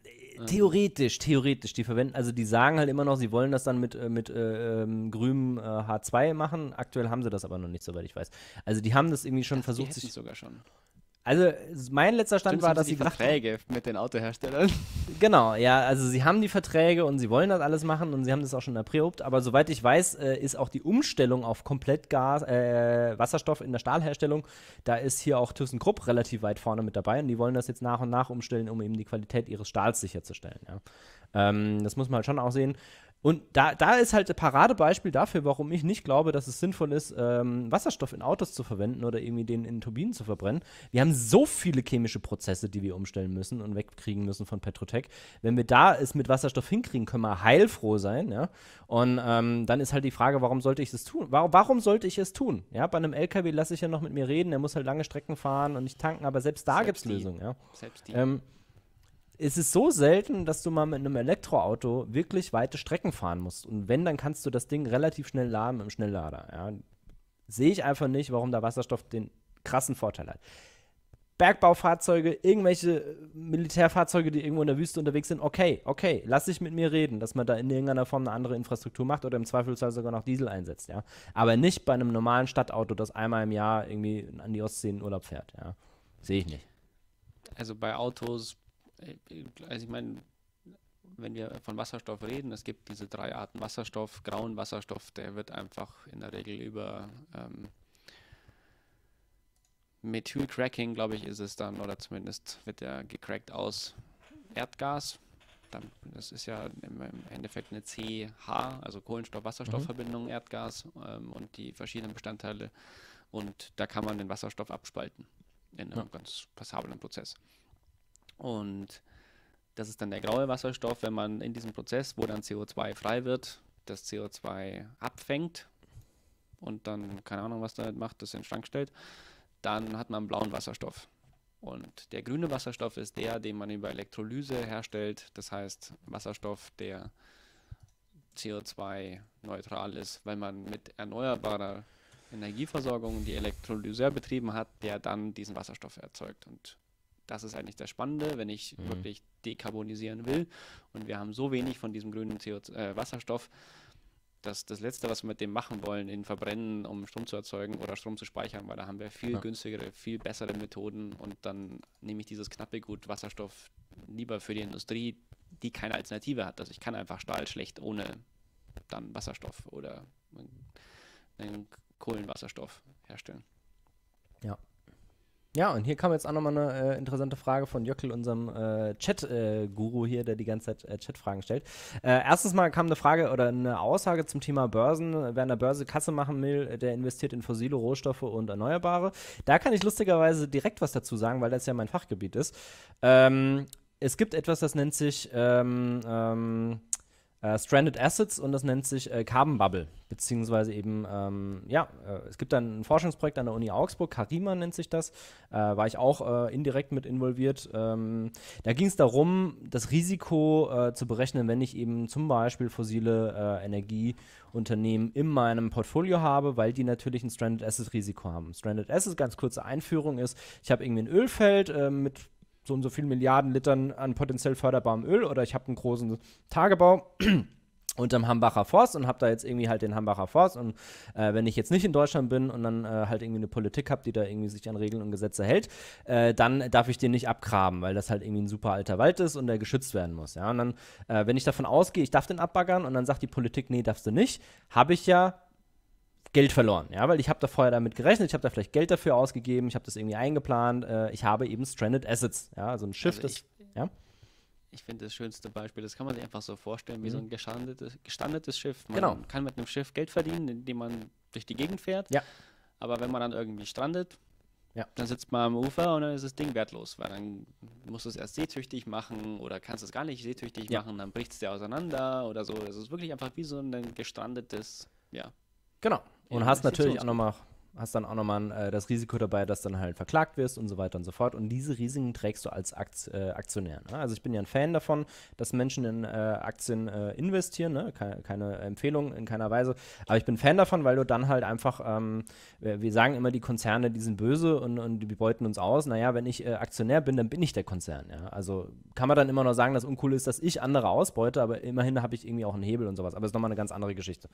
Äh, ähm. Theoretisch, ähm. theoretisch. Die verwenden, also die sagen halt immer noch, sie wollen das dann mit, äh, mit äh, ähm, grünem äh, H2 machen. Aktuell haben sie das aber noch nicht, soweit ich weiß. Also die haben das irgendwie schon ja, versucht. Die sich sogar schon. Also mein letzter Stand Stimmt, war, dass sie gesagt Verträge mit den Autoherstellern. Genau, ja, also sie haben die Verträge und sie wollen das alles machen und sie haben das auch schon erprobt. Aber soweit ich weiß, äh, ist auch die Umstellung auf Komplettgas, äh, Wasserstoff in der Stahlherstellung, da ist hier auch ThyssenKrupp relativ weit vorne mit dabei und die wollen das jetzt nach und nach umstellen, um eben die Qualität ihres Stahls sicherzustellen. Ja. Ähm, das muss man halt schon auch sehen. Und da, da ist halt ein Paradebeispiel dafür, warum ich nicht glaube, dass es sinnvoll ist, ähm, Wasserstoff in Autos zu verwenden oder irgendwie den in Turbinen zu verbrennen. Wir haben so viele chemische Prozesse, die wir umstellen müssen und wegkriegen müssen von Petrotech. Wenn wir da es mit Wasserstoff hinkriegen, können wir heilfroh sein. Ja? Und ähm, dann ist halt die Frage, warum sollte ich das tun? Warum, warum sollte ich es tun? Ja, bei einem LKW lasse ich ja noch mit mir reden, der muss halt lange Strecken fahren und nicht tanken, aber selbst da gibt es Lösungen. Ja? Selbst die. Ähm, es ist so selten, dass du mal mit einem Elektroauto wirklich weite Strecken fahren musst. Und wenn, dann kannst du das Ding relativ schnell laden im Schnelllader. Ja. Sehe ich einfach nicht, warum der Wasserstoff den krassen Vorteil hat. Bergbaufahrzeuge, irgendwelche äh, Militärfahrzeuge, die irgendwo in der Wüste unterwegs sind, okay, okay, lass dich mit mir reden, dass man da in irgendeiner Form eine andere Infrastruktur macht oder im Zweifelsfall sogar noch Diesel einsetzt, ja. Aber nicht bei einem normalen Stadtauto, das einmal im Jahr irgendwie an die Ostsee in Urlaub fährt, ja. Sehe ich nicht. Also bei Autos äh, also ich meine, wenn wir von Wasserstoff reden, es gibt diese drei Arten Wasserstoff, grauen Wasserstoff, der wird einfach in der Regel über ähm, Methylcracking, glaube ich, ist es dann, oder zumindest wird er gecrackt aus Erdgas. das ist ja im Endeffekt eine CH, also Kohlenstoff-Wasserstoff-Verbindung, mhm. Erdgas ähm, und die verschiedenen Bestandteile. Und da kann man den Wasserstoff abspalten in einem ja. ganz passablen Prozess. Und das ist dann der graue Wasserstoff, wenn man in diesem Prozess, wo dann CO2 frei wird, das CO2 abfängt und dann, keine Ahnung, was damit macht, das in den Schrank stellt, dann hat man blauen Wasserstoff. Und der grüne Wasserstoff ist der, den man über Elektrolyse herstellt. Das heißt Wasserstoff, der CO2-neutral ist, weil man mit erneuerbarer Energieversorgung die Elektrolyseur betrieben hat, der dann diesen Wasserstoff erzeugt. Und das ist eigentlich das Spannende, wenn ich mhm. wirklich dekarbonisieren will. Und wir haben so wenig von diesem grünen co äh, Wasserstoff, dass das Letzte, was wir mit dem machen wollen, ihn verbrennen, um Strom zu erzeugen oder Strom zu speichern, weil da haben wir viel ja. Genau. günstigere, viel bessere Methoden. Und dann nehme ich dieses knappe Gut Wasserstoff lieber für die Industrie, die keine Alternative hat. Also ich kann einfach Stahl schlecht ohne dann Wasserstoff oder einen Kohlenwasserstoff herstellen. Ja. Ja, und hier kam jetzt auch nochmal eine äh, interessante Frage von Jöckel, unserem äh, Chat-Guru äh, hier, der die ganze Zeit äh, Chat-Fragen stellt. Äh, erstens mal kam eine Frage oder eine Aussage zum Thema Börsen. Wer an der Börse Kasse machen will, der investiert in fossile Rohstoffe und Erneuerbare. Da kann ich lustigerweise direkt was dazu sagen, weil das ja mein Fachgebiet ist. Ähm, es gibt etwas, das nennt sich ähm, ähm, äh, Stranded Assets und das nennt sich äh, Carbon Bubble, beziehungsweise eben, ähm, ja, äh, es gibt dann ein Forschungsprojekt an der Uni Augsburg, Karima nennt sich das, äh, war ich auch äh, indirekt mit involviert. Ähm, da ging es darum, das Risiko äh, zu berechnen, wenn ich eben zum Beispiel fossile Energieunternehmen in meinem Portfolio habe, weil die natürlich ein Stranded Asset Risiko haben. Stranded Assets, ganz kurze Einführung ist, ich habe irgendwie ein Ölfeld mit so und so viel Milliarden Litern an potenziell förderbarem Öl oder ich habe einen großen Tagebau unterm Hambacher Forst und habe da jetzt irgendwie halt den Hambacher Forst und äh, wenn ich jetzt nicht in Deutschland bin und dann äh, halt irgendwie eine Politik habe, die da irgendwie sich an Regeln und Gesetze hält, äh, dann darf ich den nicht abgraben, weil das halt irgendwie ein super alter Wald ist und der geschützt werden muss. Ja, und dann, äh, wenn ich davon ausgehe, ich darf den abbaggern und dann sagt die Politik, nee, darfst du nicht, habe ich ja Geld verloren, ja, weil ich habe da vorher damit gerechnet, ich habe da vielleicht Geld dafür ausgegeben, ich habe das irgendwie eingeplant, äh, ich habe eben Stranded Assets, ja, also ein Schiff, also das, ja. Ich finde das schönste Beispiel, das kann man sich einfach so vorstellen, wie mhm. so ein gestandetes, gestandetes Schiff. Man genau. kann mit einem Schiff Geld verdienen, indem man durch die Gegend fährt, ja. aber wenn man dann irgendwie strandet, ja. Dann sitzt man am Ufer und dann ist das Ding wertlos, weil dann musst du es erst seetüchtig machen oder kannst es gar nicht seetüchtig ja. machen, dann bricht es dir auseinander oder so. Es ist wirklich einfach wie so ein gestrandetes, ja. Genau. Und hast natürlich auch nochmal hast dann auch nochmal äh, das Risiko dabei, dass dann halt verklagt wirst und so weiter und so fort. Und diese Risiken trägst du als Akt, äh, Aktionär. Ne? Also ich bin ja ein Fan davon, dass Menschen in äh, Aktien äh, investieren. Ne? Keine, keine, Empfehlung in keiner Weise. Aber ich bin Fan davon, weil du dann halt einfach, ähm, wir sagen immer, die Konzerne, die sind böse und, und die beuten uns aus. Naja, wenn ich äh, Aktionär bin, dann bin ich der Konzern. Ja? Also kann man dann immer noch sagen, dass uncool ist, dass ich andere ausbeute, aber immerhin habe ich irgendwie auch einen Hebel und sowas. Aber das ist nochmal eine ganz andere Geschichte.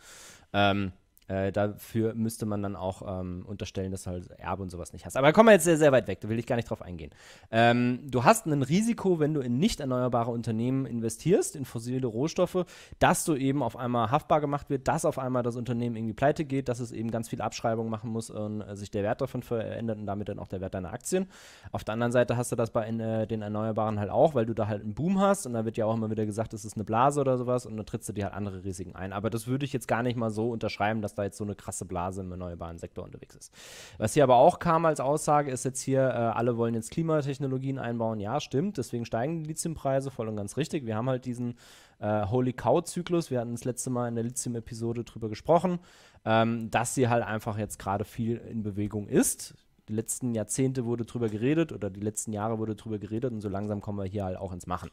Ähm, äh, dafür müsste man dann auch ähm, unterstellen, dass du halt Erbe und sowas nicht hast. Aber da kommen wir jetzt sehr, sehr weit weg, da will ich gar nicht drauf eingehen. Ähm, du hast ein Risiko, wenn du in nicht erneuerbare Unternehmen investierst, in fossile Rohstoffe, dass du eben auf einmal haftbar gemacht wird, dass auf einmal das Unternehmen irgendwie pleite geht, dass es eben ganz viel Abschreibung machen muss und äh, sich der Wert davon verändert und damit dann auch der Wert deiner Aktien. Auf der anderen Seite hast du das bei äh, den Erneuerbaren halt auch, weil du da halt einen Boom hast und da wird ja auch immer wieder gesagt, das ist eine Blase oder sowas und dann trittst du dir halt andere Risiken ein. Aber das würde ich jetzt gar nicht mal so unterschreiben, dass dass da jetzt so eine krasse Blase im erneuerbaren Sektor unterwegs ist. Was hier aber auch kam als Aussage, ist jetzt hier, äh, alle wollen jetzt Klimatechnologien einbauen. Ja, stimmt, deswegen steigen die Lithiumpreise voll und ganz richtig. Wir haben halt diesen äh, Holy Cow-Zyklus, wir hatten das letzte Mal in der Lithium-Episode drüber gesprochen, ähm, dass sie halt einfach jetzt gerade viel in Bewegung ist die letzten Jahrzehnte wurde drüber geredet oder die letzten Jahre wurde drüber geredet und so langsam kommen wir hier halt auch ins Machen.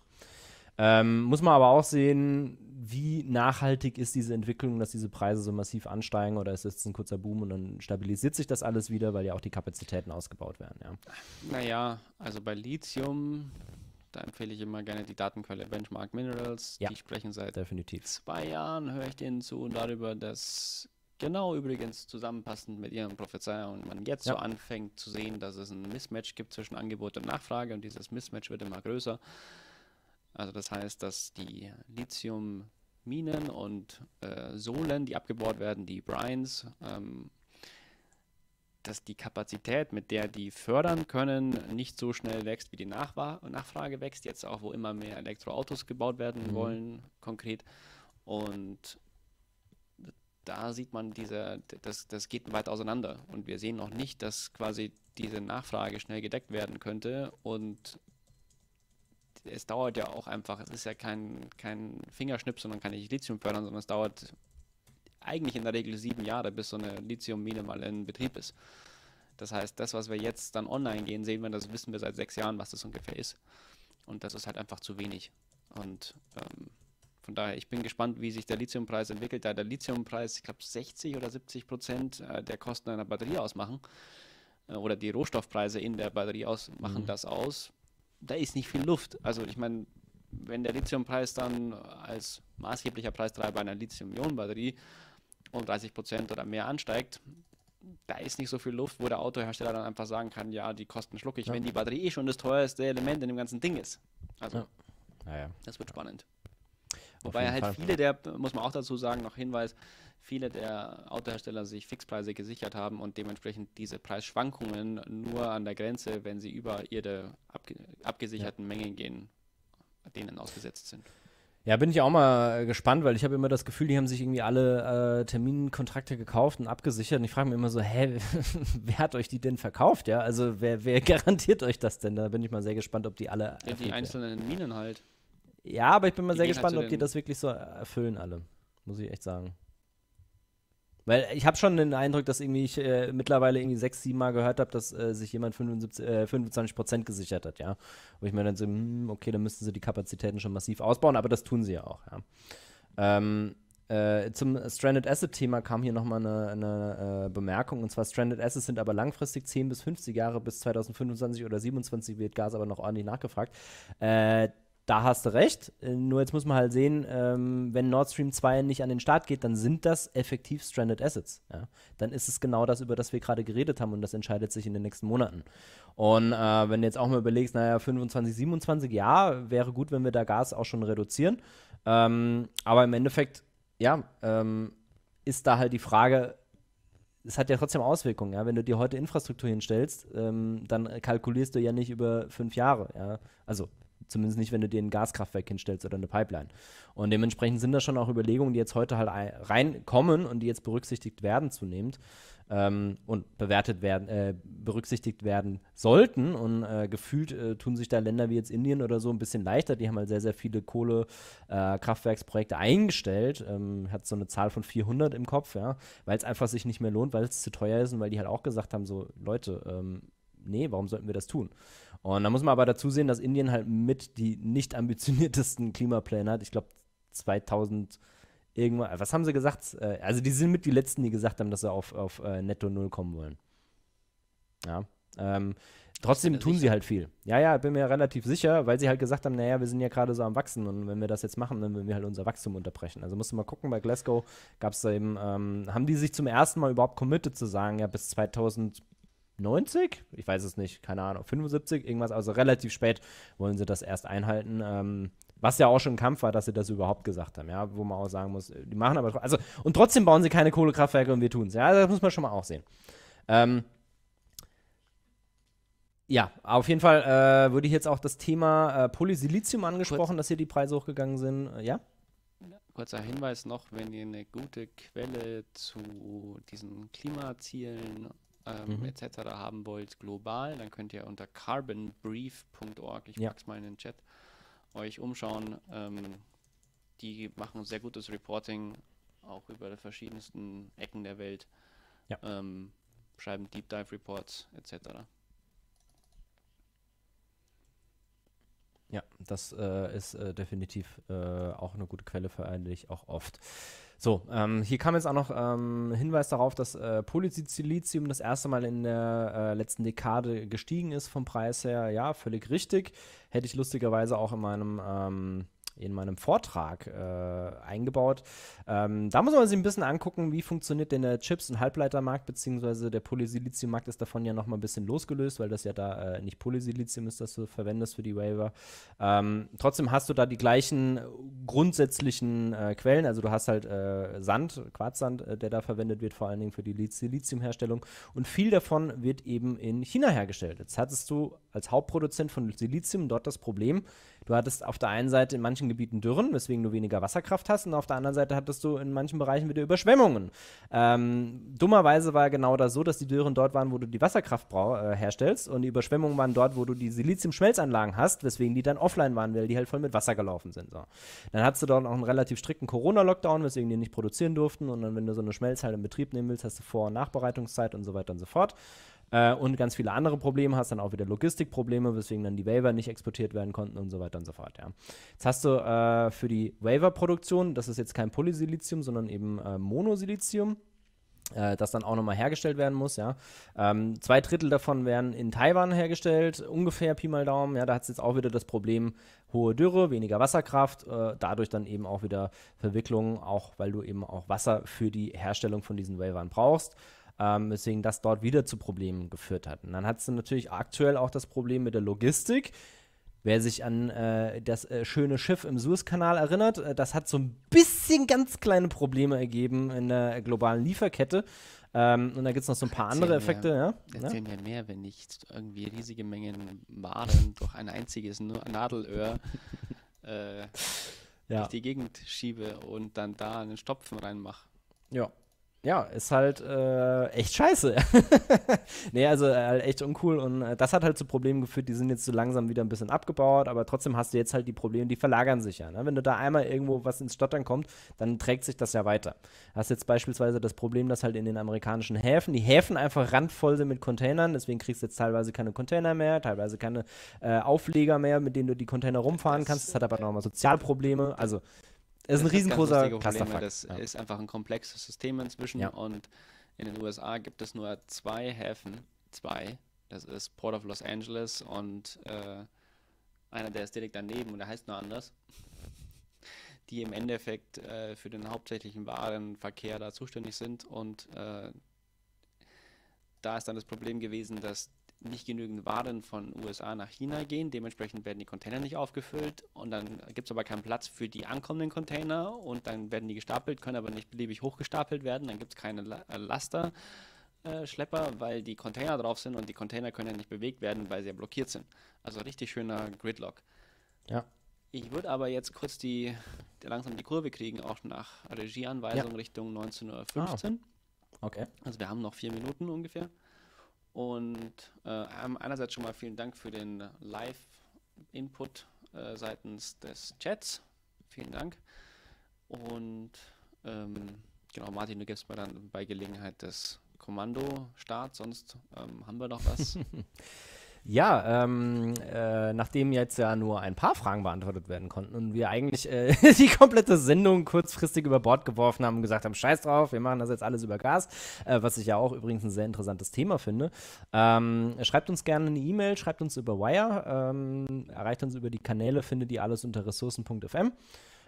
Ähm, muss man aber auch sehen, wie nachhaltig ist diese Entwicklung, dass diese Preise so massiv ansteigen oder ist es ein kurzer Boom und dann stabilisiert sich das alles wieder, weil ja auch die Kapazitäten ausgebaut werden. Ja. Naja, also bei Lithium, da empfehle ich immer gerne die Datenquelle Benchmark Minerals. Ja, die sprechen seit definitiv. zwei Jahren, höre ich denen zu und darüber, dass genau übrigens zusammenpassend mit ihren Prophezeiungen man jetzt ja. so anfängt zu sehen, dass es ein Mismatch gibt zwischen Angebot und Nachfrage und dieses Mismatch wird immer größer. Also das heißt, dass die Lithiumminen und äh, Sohlen, die abgebaut werden, die Brines, ähm, dass die Kapazität, mit der die fördern können, nicht so schnell wächst, wie die Nachwa Nachfrage wächst. Jetzt auch, wo immer mehr Elektroautos gebaut werden mhm. wollen, konkret. Und da sieht man diese, das, das geht weit auseinander. Und wir sehen noch nicht, dass quasi diese Nachfrage schnell gedeckt werden könnte und es dauert ja auch einfach, es ist ja kein, kein Fingerschnipp, sondern kann ich Lithium fördern, sondern es dauert eigentlich in der Regel sieben Jahre, bis so eine Lithiummine mal in Betrieb ist. Das heißt, das, was wir jetzt dann online gehen, sehen wir, das wissen wir seit sechs Jahren, was das ungefähr ist. Und das ist halt einfach zu wenig. Und ähm, von daher, ich bin gespannt, wie sich der Lithiumpreis entwickelt, da der Lithiumpreis, ich glaube, 60 oder 70 Prozent äh, der Kosten einer Batterie ausmachen äh, oder die Rohstoffpreise in der Batterie ausmachen mhm. das aus da ist nicht viel Luft. Also ich meine, wenn der Lithiumpreis dann als maßgeblicher Preistreiber einer Lithium-Ionen-Batterie um 30 Prozent oder mehr ansteigt, da ist nicht so viel Luft, wo der Autohersteller dann einfach sagen kann, ja, die Kosten schluckig, ja. wenn die Batterie eh schon das teuerste Element in dem ganzen Ding ist. Also, ja. Ja, das wird spannend. Wobei halt Fall. viele der, muss man auch dazu sagen, noch Hinweis, viele der Autohersteller sich Fixpreise gesichert haben und dementsprechend diese Preisschwankungen nur an der Grenze, wenn sie über ihre abgesicherten ja. Mengen gehen, denen ausgesetzt sind. Ja, bin ich auch mal äh, gespannt, weil ich habe immer das Gefühl, die haben sich irgendwie alle äh, Terminkontrakte gekauft und abgesichert. Und ich frage mich immer so, hä, wer hat euch die denn verkauft? Ja, also wer, wer garantiert euch das denn? Da bin ich mal sehr gespannt, ob die alle. Ja, die einzelnen Minen halt. Ja, aber ich bin mal sehr gespannt, ob die das wirklich so erfüllen alle. Muss ich echt sagen. Weil ich habe schon den Eindruck, dass irgendwie ich äh, mittlerweile irgendwie sechs, sieben Mal gehört habe, dass äh, sich jemand 75, äh, 25 gesichert hat, ja. Wo ich mir dann so, mh, hm, okay, dann müssten sie die Kapazitäten schon massiv ausbauen, aber das tun sie ja auch, ja. Ähm, äh, zum Stranded Asset-Thema kam hier nochmal eine, eine äh, Bemerkung. Und zwar: Stranded Assets sind aber langfristig 10 bis 50 Jahre, bis 2025 oder 2027 wird Gas aber noch ordentlich nachgefragt. Äh, da hast du recht. Äh, nur jetzt muss man halt sehen, ähm, wenn Nord Stream 2 nicht an den Start geht, dann sind das effektiv Stranded Assets. Ja? Dann ist es genau das, über das wir gerade geredet haben und das entscheidet sich in den nächsten Monaten. Und äh, wenn du jetzt auch mal überlegst, naja, 25, 27, ja, wäre gut, wenn wir da Gas auch schon reduzieren. Ähm, aber im Endeffekt, ja, ähm, ist da halt die Frage, es hat ja trotzdem Auswirkungen. Ja? Wenn du dir heute Infrastruktur hinstellst, ähm, dann kalkulierst du ja nicht über fünf Jahre. Ja? Also Zumindest nicht, wenn du dir ein Gaskraftwerk hinstellst oder eine Pipeline. Und dementsprechend sind da schon auch Überlegungen, die jetzt heute halt reinkommen und die jetzt berücksichtigt werden zunehmend ähm, und bewertet werden, äh, berücksichtigt werden sollten. Und äh, gefühlt äh, tun sich da Länder wie jetzt Indien oder so ein bisschen leichter. Die haben halt sehr, sehr viele Kohlekraftwerksprojekte äh, eingestellt. Ähm, hat so eine Zahl von 400 im Kopf, ja, weil es einfach sich nicht mehr lohnt, weil es zu teuer ist und weil die halt auch gesagt haben, so Leute, ähm, nee, warum sollten wir das tun? Und da muss man aber dazu sehen, dass Indien halt mit die nicht ambitioniertesten Klimapläne hat. Ich glaube, 2000 irgendwann, äh, was haben sie gesagt? Äh, also die sind mit die Letzten, die gesagt haben, dass sie auf, auf äh, Netto Null kommen wollen. Ja. Ähm, trotzdem tun sicher? sie halt viel. Ja, ja, bin mir relativ sicher, weil sie halt gesagt haben, naja, wir sind ja gerade so am Wachsen und wenn wir das jetzt machen, dann würden wir halt unser Wachstum unterbrechen. Also musst du mal gucken, bei Glasgow gab es da eben, ähm, haben die sich zum ersten Mal überhaupt committed zu sagen, ja, bis 2000 90, ich weiß es nicht, keine Ahnung, 75, irgendwas, also relativ spät wollen sie das erst einhalten. Ähm, was ja auch schon ein Kampf war, dass sie das überhaupt gesagt haben, ja, wo man auch sagen muss, die machen aber, also, und trotzdem bauen sie keine Kohlekraftwerke und wir tun es, ja, das muss man schon mal auch sehen. Ähm, ja, auf jeden Fall äh, würde ich jetzt auch das Thema äh, Polysilizium angesprochen, Kurz. dass hier die Preise hochgegangen sind, äh, ja? Kurzer Hinweis noch, wenn ihr eine gute Quelle zu diesen Klimazielen ähm, mhm. etc. haben wollt, global, dann könnt ihr unter carbonbrief.org, ich ja. pack's mal in den Chat, euch umschauen. Ähm, die machen sehr gutes Reporting, auch über die verschiedensten Ecken der Welt. Ja. Ähm, schreiben Deep Dive Reports etc. Ja, das äh, ist äh, definitiv äh, auch eine gute Quelle, für eigentlich auch oft. So, ähm, hier kam jetzt auch noch ähm, Hinweis darauf, dass äh, Polysilicium das erste Mal in der äh, letzten Dekade gestiegen ist vom Preis her. Ja, völlig richtig. Hätte ich lustigerweise auch in meinem ähm, in meinem Vortrag äh, eingebaut. Ähm, da muss man sich ein bisschen angucken, wie funktioniert denn der Chips- und Halbleitermarkt, beziehungsweise der Polysiliziummarkt ist davon ja nochmal ein bisschen losgelöst, weil das ja da äh, nicht Polysilizium ist, das du verwendest für die Waiver. Ähm, trotzdem hast du da die gleichen grundsätzlichen äh, Quellen, also du hast halt äh, Sand, Quarzsand, äh, der da verwendet wird, vor allen Dingen für die Siliziumherstellung und viel davon wird eben in China hergestellt. Jetzt hattest du als Hauptproduzent von Silizium dort das Problem, Du hattest auf der einen Seite in manchen Gebieten Dürren, weswegen du weniger Wasserkraft hast, und auf der anderen Seite hattest du in manchen Bereichen wieder Überschwemmungen. Ähm, dummerweise war genau das so, dass die Dürren dort waren, wo du die Wasserkraft äh, herstellst, und die Überschwemmungen waren dort, wo du die Silizium-Schmelzanlagen hast, weswegen die dann offline waren, weil die halt voll mit Wasser gelaufen sind. So. Dann hattest du dort noch einen relativ strikten Corona-Lockdown, weswegen die nicht produzieren durften, und dann, wenn du so eine Schmelzhalle in Betrieb nehmen willst, hast du Vor- und Nachbereitungszeit und so weiter und so fort. Äh, und ganz viele andere Probleme, hast dann auch wieder Logistikprobleme, weswegen dann die Waiver nicht exportiert werden konnten und so weiter und so fort. Ja. Jetzt hast du äh, für die Waiver-Produktion, das ist jetzt kein Polysilizium, sondern eben äh, Monosilizium äh, das dann auch nochmal hergestellt werden muss, ja. Ähm, zwei Drittel davon werden in Taiwan hergestellt, ungefähr Pi mal Daumen, ja, da hat es jetzt auch wieder das Problem, hohe Dürre, weniger Wasserkraft, äh, dadurch dann eben auch wieder Verwicklungen, auch weil du eben auch Wasser für die Herstellung von diesen Wavern brauchst ähm, weswegen das dort wieder zu Problemen geführt hat. Und dann hat es natürlich aktuell auch das Problem mit der Logistik. Wer sich an äh, das äh, schöne Schiff im Suezkanal erinnert, äh, das hat so ein bisschen ganz kleine Probleme ergeben in der globalen Lieferkette. Ähm, und da gibt es noch so ein paar Erzähl andere Effekte. Mehr. Ja? Erzähl ja? mehr, wenn nicht irgendwie riesige Mengen Waren durch ein einziges Nadelöhr äh, ja. durch die Gegend schiebe und dann da einen Stopfen reinmache. Ja, ja, ist halt äh, echt scheiße. nee, also äh, halt echt uncool. Und äh, das hat halt zu Problemen geführt, die sind jetzt so langsam wieder ein bisschen abgebaut, aber trotzdem hast du jetzt halt die Probleme, die verlagern sich ja. Ne? Wenn du da einmal irgendwo was ins Stottern kommt, dann trägt sich das ja weiter. Hast jetzt beispielsweise das Problem, dass halt in den amerikanischen Häfen, die Häfen einfach randvoll sind mit Containern, deswegen kriegst du jetzt teilweise keine Container mehr, teilweise keine äh, Aufleger mehr, mit denen du die Container rumfahren kannst. Das hat aber nochmal Sozialprobleme. Also ist ein riesengroßer Clusterfuck. Das ja. ist einfach ein komplexes System inzwischen ja. und in den USA gibt es nur zwei Häfen, zwei. Das ist Port of Los Angeles und äh, einer, der ist direkt daneben und der heißt nur anders, die im Endeffekt äh, für den hauptsächlichen Warenverkehr da zuständig sind und äh, da ist dann das Problem gewesen, dass nicht genügend Waren von USA nach China gehen. Dementsprechend werden die Container nicht aufgefüllt und dann gibt es aber keinen Platz für die ankommenden Container und dann werden die gestapelt, können aber nicht beliebig hochgestapelt werden. Dann gibt es keine äh, Laster. Äh, Schlepper, weil die Container drauf sind und die Container können ja nicht bewegt werden, weil sie ja blockiert sind. Also richtig schöner Gridlock. Ja. Ich würde aber jetzt kurz die, langsam die Kurve kriegen, auch nach Regieanweisung ja. Richtung 19.15 ah. Uhr. Ah. Okay. Also wir haben noch vier Minuten ungefähr. Und äh, ähm, einerseits schon mal vielen Dank für den Live-Input äh, seitens des Chats. Vielen Dank. Und ähm, genau, Martin, du gibst mir dann bei Gelegenheit das Kommando Start, sonst ähm, haben wir noch was. Ja, ähm, äh, nachdem jetzt ja nur ein paar Fragen beantwortet werden konnten und wir eigentlich äh, die komplette Sendung kurzfristig über Bord geworfen haben und gesagt haben, scheiß drauf, wir machen das jetzt alles über Gas, äh, was ich ja auch übrigens ein sehr interessantes Thema finde, ähm, schreibt uns gerne eine E-Mail, schreibt uns über Wire, ähm, erreicht uns über die Kanäle, findet ihr alles unter ressourcen.fm.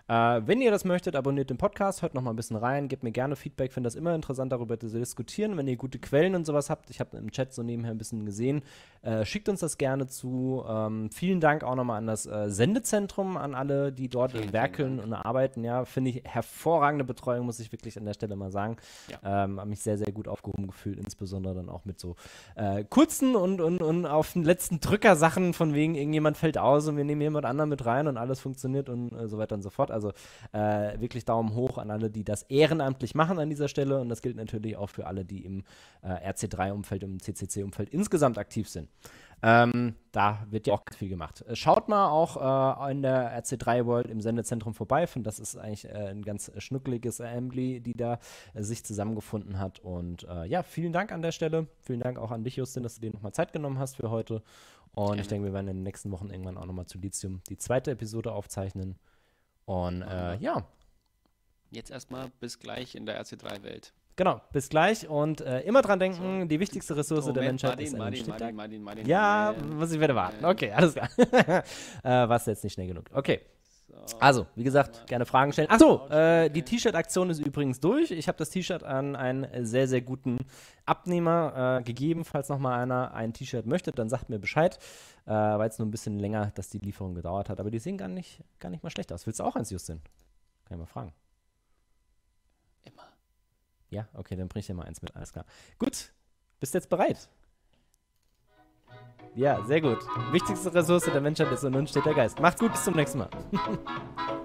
Äh, wenn ihr das möchtet, abonniert den Podcast, hört noch mal ein bisschen rein, gebt mir gerne Feedback, finde das immer interessant, darüber zu diskutieren. Wenn ihr gute Quellen und sowas habt, ich habe im Chat so nebenher ein bisschen gesehen, äh, schickt uns das gerne zu. Ähm, vielen Dank auch nochmal an das äh, Sendezentrum, an alle, die dort vielen werkeln vielen und arbeiten. Ja, finde ich hervorragende Betreuung, muss ich wirklich an der Stelle mal sagen. Ja. Ähm, habe mich sehr, sehr gut aufgehoben gefühlt, insbesondere dann auch mit so äh, kurzen und, und, und auf den letzten Drücker Sachen von wegen irgendjemand fällt aus und wir nehmen jemand anderen mit rein und alles funktioniert und äh, so weiter und so fort. Also äh, wirklich Daumen hoch an alle, die das ehrenamtlich machen an dieser Stelle. Und das gilt natürlich auch für alle, die im äh, RC3-Umfeld, im CCC-Umfeld insgesamt aktiv sind. Ähm, da wird ja auch viel gemacht. Äh, schaut mal auch äh, in der RC3 World im Sendezentrum vorbei. Find, das ist eigentlich äh, ein ganz schnuckeliges Assembly, die da äh, sich zusammengefunden hat. Und äh, ja, vielen Dank an der Stelle. Vielen Dank auch an dich, Justin, dass du dir nochmal Zeit genommen hast für heute. Und ja. ich denke, wir werden in den nächsten Wochen irgendwann auch nochmal zu Lithium die zweite Episode aufzeichnen. Und äh, ja. Jetzt erstmal bis gleich in der RC3-Welt. Genau, bis gleich und äh, immer dran denken, so. die wichtigste Ressource Moment, der Menschheit Martin, ist ein Martin, Stichtag. Martin, Martin, Martin, Martin, Ja, muss ich wieder warten. Äh. Okay, alles klar. äh, War es jetzt nicht schnell genug. Okay. Also, wie gesagt, gerne Fragen stellen. Achso, äh, die T-Shirt-Aktion ist übrigens durch. Ich habe das T-Shirt an einen sehr, sehr guten Abnehmer äh, gegeben. Falls nochmal einer ein T-Shirt möchte, dann sagt mir Bescheid. Äh, Weil es nur ein bisschen länger, dass die Lieferung gedauert hat. Aber die sehen gar nicht, gar nicht mal schlecht aus. Willst du auch eins, Justin? Kann ich mal fragen. Immer. Ja, okay, dann bring ich dir mal eins mit. Alles klar. Gut, bist jetzt bereit? Ja, sehr gut. Wichtigste Ressource der Menschheit ist und nun steht der Geist. Macht's gut, bis zum nächsten Mal.